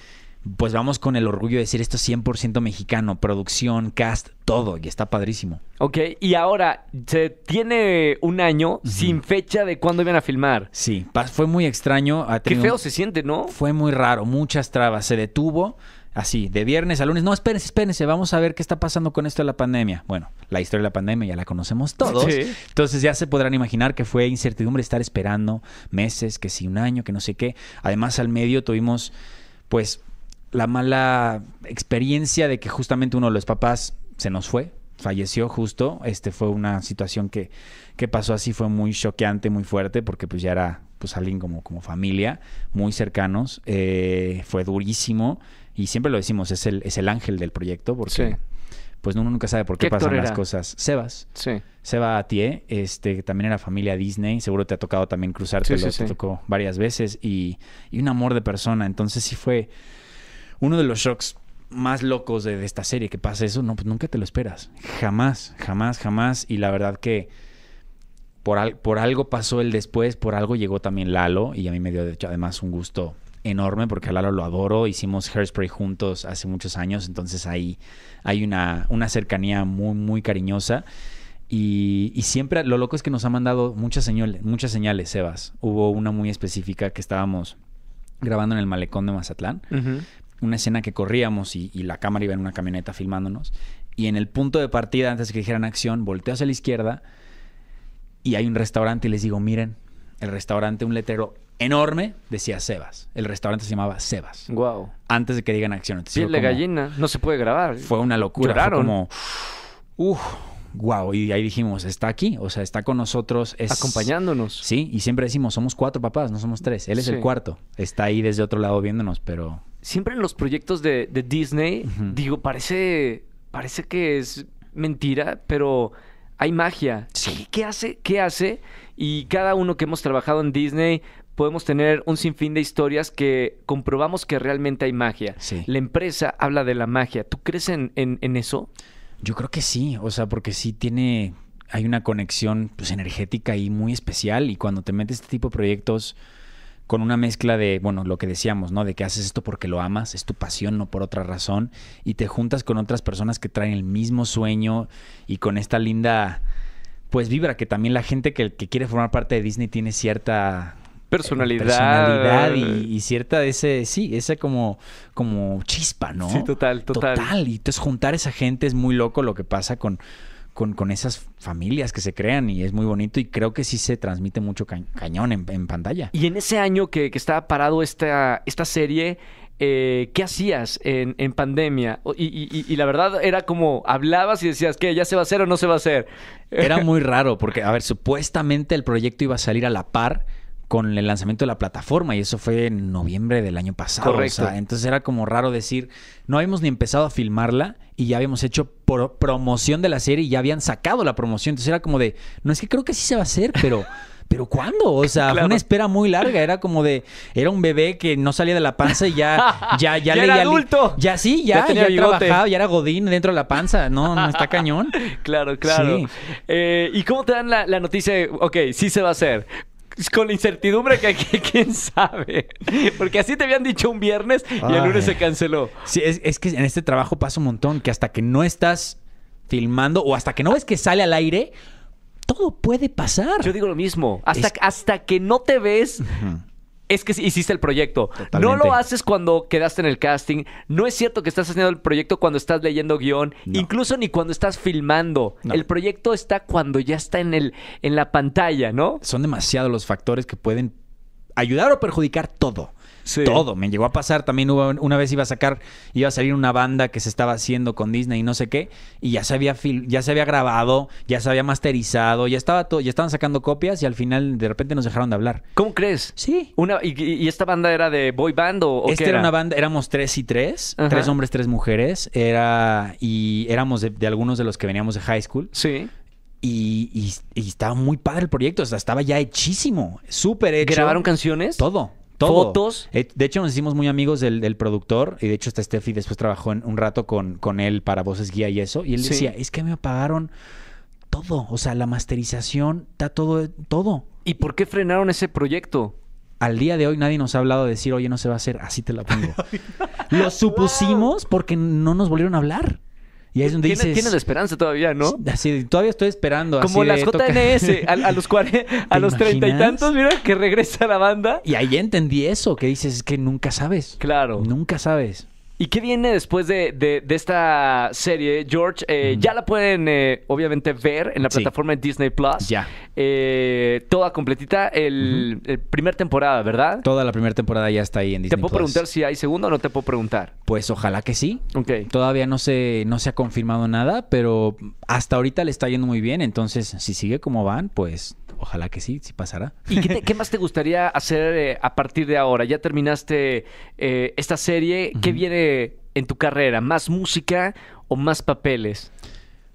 pues vamos con el orgullo de decir esto es 100% mexicano, producción, cast, todo, y está padrísimo. Ok, y ahora, se tiene un año sin fecha de cuándo iban a filmar. Sí, fue muy extraño. Qué feo se siente, ¿no? Fue muy raro, muchas trabas, se detuvo Así, de viernes a lunes. No, espérense, espérense, vamos a ver qué está pasando con esto de la pandemia. Bueno, la historia de la pandemia ya la conocemos todos. Entonces ya se podrán imaginar que fue incertidumbre estar esperando meses, que sí, un año, que no sé qué. Además, al medio tuvimos, pues, la mala experiencia de que justamente uno de los papás se nos fue, falleció justo. Este fue una situación que, pasó así, fue muy choqueante, muy fuerte, porque pues ya era pues alguien como, como familia, muy cercanos. Eh, fue durísimo. Y siempre lo decimos, es el, es el ángel del proyecto porque... Pues uno nunca sabe por qué, pasan las cosas. Sebas. Sí. Seba tie este, también era familia Disney. Seguro te ha tocado también cruzarte te tocó varias veces. Y, un amor de persona. Entonces sí fue uno de los shocks más locos de, esta serie que pasa eso, no, pues nunca te lo esperas. Jamás, jamás, jamás. Y la verdad que por, por algo pasó el después, por algo llegó también Lalo y a mí me dio además un gusto enorme porque a Lalo lo adoro. Hicimos Hairspray juntos hace muchos años, entonces ahí hay una, cercanía muy, muy cariñosa. Y, siempre lo loco es que nos ha mandado muchas señales, muchas señales, Sebas. Hubo una muy específica que estábamos grabando en el malecón de Mazatlán. Una escena que corríamos y, la cámara iba en una camioneta filmándonos. Y en el punto de partida, antes de que dijeran acción, volteo hacia la izquierda y hay un restaurante y les digo, miren, el restaurante, un letrero enorme decía Sebas. El restaurante se llamaba Sebas. Wow. Antes de que digan acción. Sí, Piel de gallina, no se puede grabar. Fue una locura. Fue como, uff, wow. Y ahí dijimos, está aquí, o sea, está con nosotros. Es, Acompañándonos. Sí, y siempre decimos, somos cuatro papás, no somos tres. Él es el cuarto. Está ahí desde otro lado viéndonos, pero... Siempre en los proyectos de, Disney, digo, parece, parece que es mentira, pero hay magia. Sí. ¿Qué hace? ¿Qué hace? Y cada uno que hemos trabajado en Disney podemos tener un sinfín de historias que comprobamos que realmente hay magia. La empresa habla de la magia. ¿Tú crees en, eso? Yo creo que sí, o sea, porque sí tiene, hay una conexión pues, energética y muy especial y cuando te metes este tipo de proyectos con una mezcla de, bueno, lo que decíamos, ¿no? De que haces esto porque lo amas, es tu pasión, no por otra razón, y te juntas con otras personas que traen el mismo sueño y con esta linda, pues vibra, que también la gente que, que quiere formar parte de Disney tiene cierta personalidad. y, y, cierta ese, sí, ese como, como chispa, ¿no? Sí, total, total. Total. Y entonces juntar a esa gente es muy loco lo que pasa con, con, esas familias que se crean y es muy bonito y creo que sí se transmite mucho cañón en, pantalla. Y en ese año que, estaba parado esta, esta serie, eh, ¿qué hacías en, pandemia? Y, y, y, la verdad era como hablabas y decías que ya se va a hacer o no se va a hacer. Era muy raro porque, a ver, supuestamente el proyecto iba a salir a la par con el lanzamiento de la plataforma y eso fue en noviembre del año pasado. entonces era como raro decir, no habíamos ni empezado a filmarla y ya habíamos hecho promoción de la serie y ya habían sacado la promoción. Entonces era como de, no es que creo que sí se va a hacer, pero... ¿Pero cuándo? O sea, fue una espera muy larga. Era como de. Era un bebé que no salía de la panza y ya. Ya, ya, era adulto. Ya sí, ya. Ya, trabajaba, ya era Godín dentro de la panza. No, no está cañón. Claro, claro. Eh, ¿Y cómo te dan la, la noticia? De, ok, sí se va a hacer con la incertidumbre que, que, quién sabe. Porque así te habían dicho un viernes y el lunes se canceló. Sí, es, que en este trabajo pasa un montón, que hasta que no estás filmando o hasta que no ves que sale al aire, todo puede pasar. Yo digo lo mismo. Hasta, hasta que no te ves es que hiciste el proyecto. No lo haces cuando quedaste en el casting. No es cierto que estás haciendo el proyecto cuando estás leyendo guión, incluso ni cuando estás filmando. El proyecto está cuando ya está en, en la pantalla, ¿no? Son demasiados los factores que pueden ayudar o perjudicar todo. Todo. Me llegó a pasar también. Hubo, una vez iba a sacar, iba a salir una banda que se estaba haciendo con Disney y no sé qué. Y ya se había, ya se había grabado, ya se había masterizado, ya estaba todo, ya estaban sacando copias y al final de repente nos dejaron de hablar. ¿Cómo crees? Sí. Una, y, esta banda era de boy band o, qué era? una banda, éramos tres y tres, tres hombres, tres mujeres. Era, y éramos de, algunos de los que veníamos de high school. Sí. Y, estaba muy padre el proyecto, o sea, estaba ya hechísimo, súper hecho. ¿Grabaron canciones? Todo, Fotos. Eh, de hecho, nos hicimos muy amigos del, productor. Y de hecho, hasta Steffi después trabajó un rato con, con él para voces guía y eso. Y él decía, es que me pagaron todo. O sea, la masterización, está todo, todo. ¿Y por qué frenaron ese proyecto? Al día de hoy nadie nos ha hablado de decir, oye, no se va a hacer, así te la pongo. Lo supusimos porque no nos volvieron a hablar. Y ahí es donde dices... Tienes esperanza todavía, ¿no? Así, todavía estoy esperando. Como las JNS, a, los a los treinta y tantos, mira, que regresa la banda. Y ahí entendí eso, que dices, que nunca sabes. Claro. Nunca sabes. ¿Y qué viene después de, de, esta serie, George? Eh, mm. Ya la pueden, eh, obviamente, ver en la plataforma de Disney Plus. Ya. Eh, toda completita, el, primer temporada, ¿verdad? Toda la primera temporada ya está ahí en Disney ¿Te puedo preguntar si hay segunda o no te puedo preguntar? Pues ojalá que sí. Ok. Todavía no se, no se ha confirmado nada, pero hasta ahorita le está yendo muy bien. Entonces, si sigue como van, pues Ojalá que sí, sí pasará. ¿Y qué, más te gustaría hacer eh, a partir de ahora? Ya terminaste eh, esta serie. ¿Qué viene en tu carrera? ¿Más música o más papeles?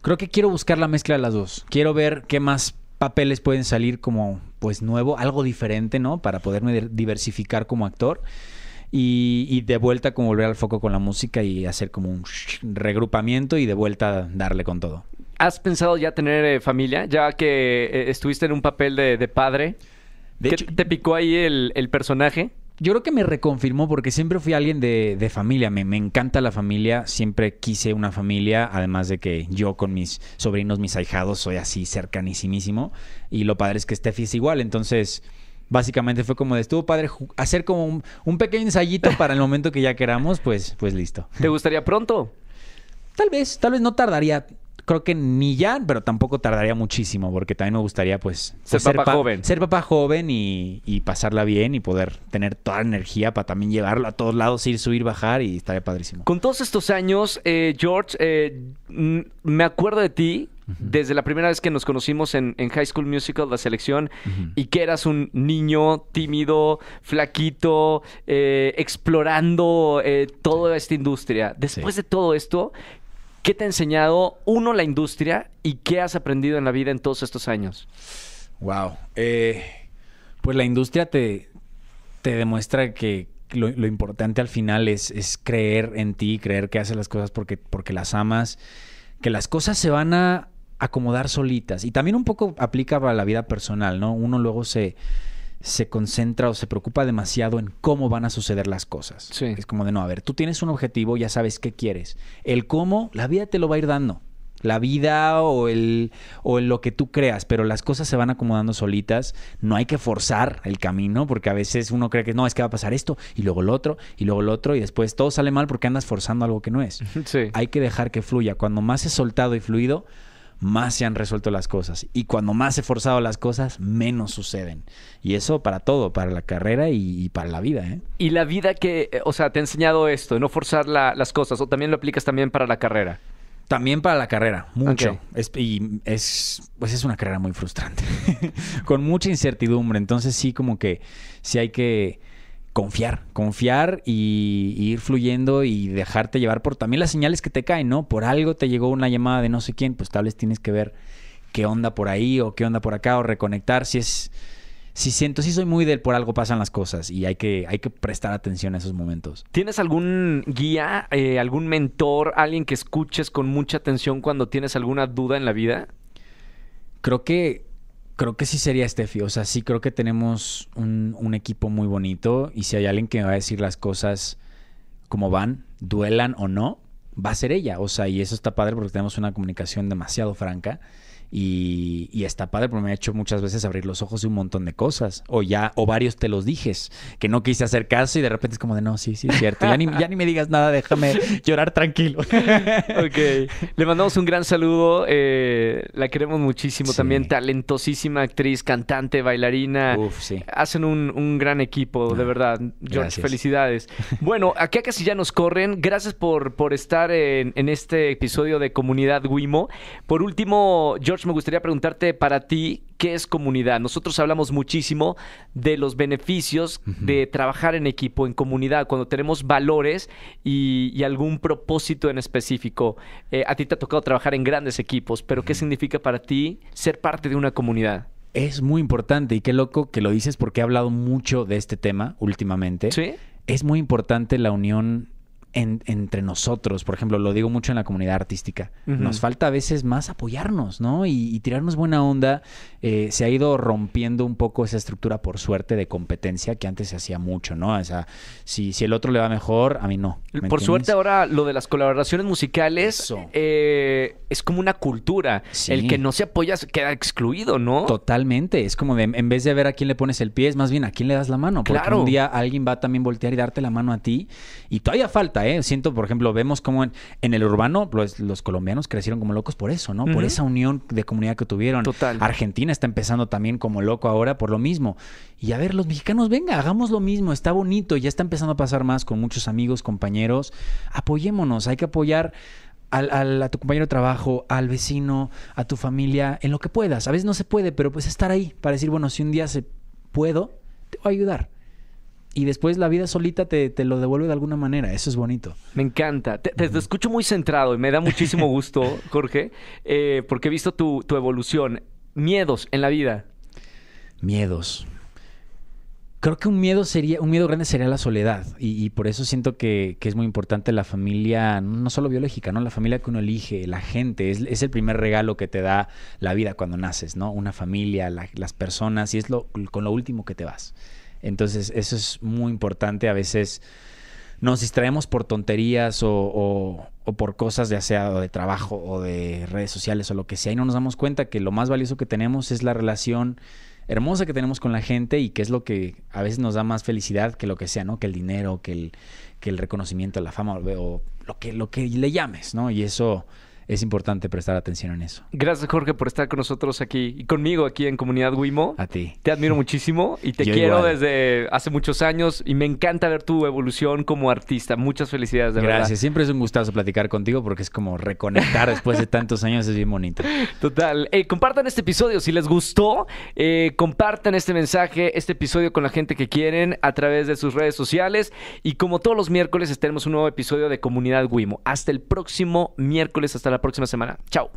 Creo que quiero buscar la mezcla de las dos. Quiero ver qué más papeles pueden salir como pues nuevo, algo diferente, ¿no? Para poderme diversificar como actor. Y, y, de vuelta como volver al foco con la música y hacer como un regrupamiento y de vuelta darle con todo. ¿Has pensado ya tener eh, familia? Ya que eh, estuviste en un papel de, padre. ¿Qué ¿Te picó ahí el, personaje? Yo creo que me reconfirmó porque siempre fui alguien de, familia. Me, encanta la familia. Siempre quise una familia. Además de que yo con mis sobrinos, mis ahijados, soy así cercanísimísimo. Y lo padre es que Steffi es igual. Entonces básicamente fue como de estuvo padre hacer como un, un, pequeño ensayito para el momento que ya queramos, pues, pues listo. ¿Te gustaría pronto? Tal vez, tal vez no tardaría creo que ni ya, pero tampoco tardaría muchísimo, porque también me gustaría, pues, ser, pues, papá joven. Ser papá joven y, pasarla bien y poder tener toda la energía para también llevarlo a todos lados, ir, subir, bajar y estaría padrísimo. Con todos estos años, eh, George, eh, me acuerdo de ti desde la primera vez que nos conocimos en, High School Musical, la selección, y que eras un niño tímido, flaquito, eh, explorando toda esta industria. Después de todo esto, ¿Qué te ha enseñado, uno, la industria y qué has aprendido en la vida en todos estos años? Wow. Eh, pues la industria te, te demuestra que lo, importante al final es, creer en ti, creer que haces las cosas porque, porque las amas, que las cosas se van a acomodar solitas. Y también un poco aplica para la vida personal, ¿no? Uno luego se se concentra o se preocupa demasiado en cómo van a suceder las cosas. Es como de no, a ver, tú tienes un objetivo, ya sabes qué quieres. El cómo, la vida te lo va a ir dando. La vida o el o lo que tú creas, pero las cosas se van acomodando solitas. No hay que forzar el camino porque a veces uno cree que no, es que va a pasar esto y luego lo otro y luego lo otro y después todo sale mal porque andas forzando algo que no es. Hay que dejar que fluya. Cuando más es soltado y fluido, más se han resuelto las cosas. Y cuando más he forzado las cosas, menos suceden. Y eso para todo, para la carrera y, para la vida. ¿eh? Y la vida que, eh, o sea, te ha enseñado esto, no forzar las cosas, o también lo aplicas también para la carrera. También para la carrera, mucho. y es, pues es una carrera muy frustrante, con mucha incertidumbre. Entonces sí, como que Si hay que confiar, confiar y, ir fluyendo y dejarte llevar por también las señales que te caen, ¿no? Por algo te llegó una llamada de no sé quién, pues tal vez tienes que ver qué onda por ahí o qué onda por acá o reconectar si es si siento, si soy muy del por algo pasan las cosas y hay que, hay que prestar atención a esos momentos. ¿Tienes algún guía, eh, algún mentor, alguien que escuches con mucha atención cuando tienes alguna duda en la vida? Creo que creo que sí sería Steffi. O sea, sí creo que tenemos un, un, equipo muy bonito. Y si hay alguien que me va a decir las cosas como van, duelan o no, va a ser ella. O sea, y eso está padre porque tenemos una comunicación demasiado franca. Y, está padre porque me ha hecho muchas veces abrir los ojos de un montón de cosas. O ya, o varios te los dijes, que no quise hacer caso y de repente es como de no, sí, sí, es cierto. Ya ni, me digas nada, déjame llorar tranquilo. ok. Le mandamos un gran saludo. Eh, la queremos muchísimo también. Talentosísima actriz, cantante, bailarina. Uf, sí. Hacen un, un gran equipo, de ah, verdad. George, felicidades. Bueno, aquí casi ya nos corren. Gracias por, por estar en, este episodio de Comunidad Wimo. Por último, George, me gustaría preguntarte para ti, ¿qué es comunidad? Nosotros hablamos muchísimo de los beneficios de trabajar en equipo, en comunidad, cuando tenemos valores y, algún propósito en específico. Eh, a ti te ha tocado trabajar en grandes equipos, pero ¿qué significa para ti ser parte de una comunidad? Es muy importante y qué loco que lo dices porque he hablado mucho de este tema últimamente. Sí. Es muy importante la unión entre nosotros, por ejemplo, lo digo mucho en la comunidad artística, nos falta a veces más apoyarnos, ¿no? Y, tirarnos buena onda. Eh, se ha ido rompiendo un poco esa estructura, por suerte, de competencia que antes se hacía mucho, ¿no? O sea, si, el otro le va mejor, a mí no. Por suerte ahora lo de las colaboraciones musicales eh, es como una cultura. El que no se apoya queda excluido, ¿no? Totalmente. Es como en vez de ver a quién le pones el pie, es más bien a quién le das la mano. Porque un día alguien va también voltear y darte la mano a ti y todavía falta ¿eh? Siento, por ejemplo, vemos cómo en, el urbano pues, los, colombianos crecieron como locos por eso, ¿no? Por esa unión de comunidad que tuvieron. Argentina está empezando también como loco ahora por lo mismo. Y a ver, los mexicanos, venga, hagamos lo mismo, está bonito, ya está empezando a pasar más con muchos amigos, compañeros. Apoyémonos, hay que apoyar al, a tu compañero de trabajo, al vecino, a tu familia, en lo que puedas. A veces no se puede, pero pues estar ahí para decir, bueno, si un día se puedo, te voy a ayudar y después la vida solita te, te, lo devuelve de alguna manera. Eso es bonito. Me encanta. Te, te, escucho muy centrado y me da muchísimo gusto, Jorge, eh, porque he visto tu, tu, evolución. Miedos en la vida. Miedos. Creo que un miedo sería, un miedo grande sería la soledad. Y, por eso siento que, que, es muy importante la familia, no solo biológica, ¿no? La familia que uno elige, la gente, es, es el primer regalo que te da la vida cuando naces, ¿no? Una familia, las personas, y es lo, con lo último que te vas. Entonces, eso es muy importante. A veces nos distraemos por tonterías o, por cosas ya sea de trabajo o de redes sociales o lo que sea y no nos damos cuenta que lo más valioso que tenemos es la relación hermosa que tenemos con la gente y que es lo que a veces nos da más felicidad que lo que sea, ¿no? Que el dinero, que el, que el reconocimiento, la fama o lo que, lo que le llames, ¿no? Y eso es importante prestar atención en eso. Gracias, Jorge, por estar con nosotros aquí y conmigo aquí en Comunidad Wimo. A ti. Te admiro muchísimo y te quiero desde hace muchos años y me encanta ver tu evolución como artista. Muchas felicidades, de Gracias. verdad. Gracias. Siempre es un gustazo platicar contigo porque es como reconectar después de tantos años, es bien bonito. Total. Eh, compartan este episodio si les gustó. Eh, compartan este mensaje, este episodio con la gente que quieren a través de sus redes sociales. Y como todos los miércoles, tenemos un nuevo episodio de Comunidad Wimo. Hasta el próximo miércoles, hasta la próxima semana. Chao.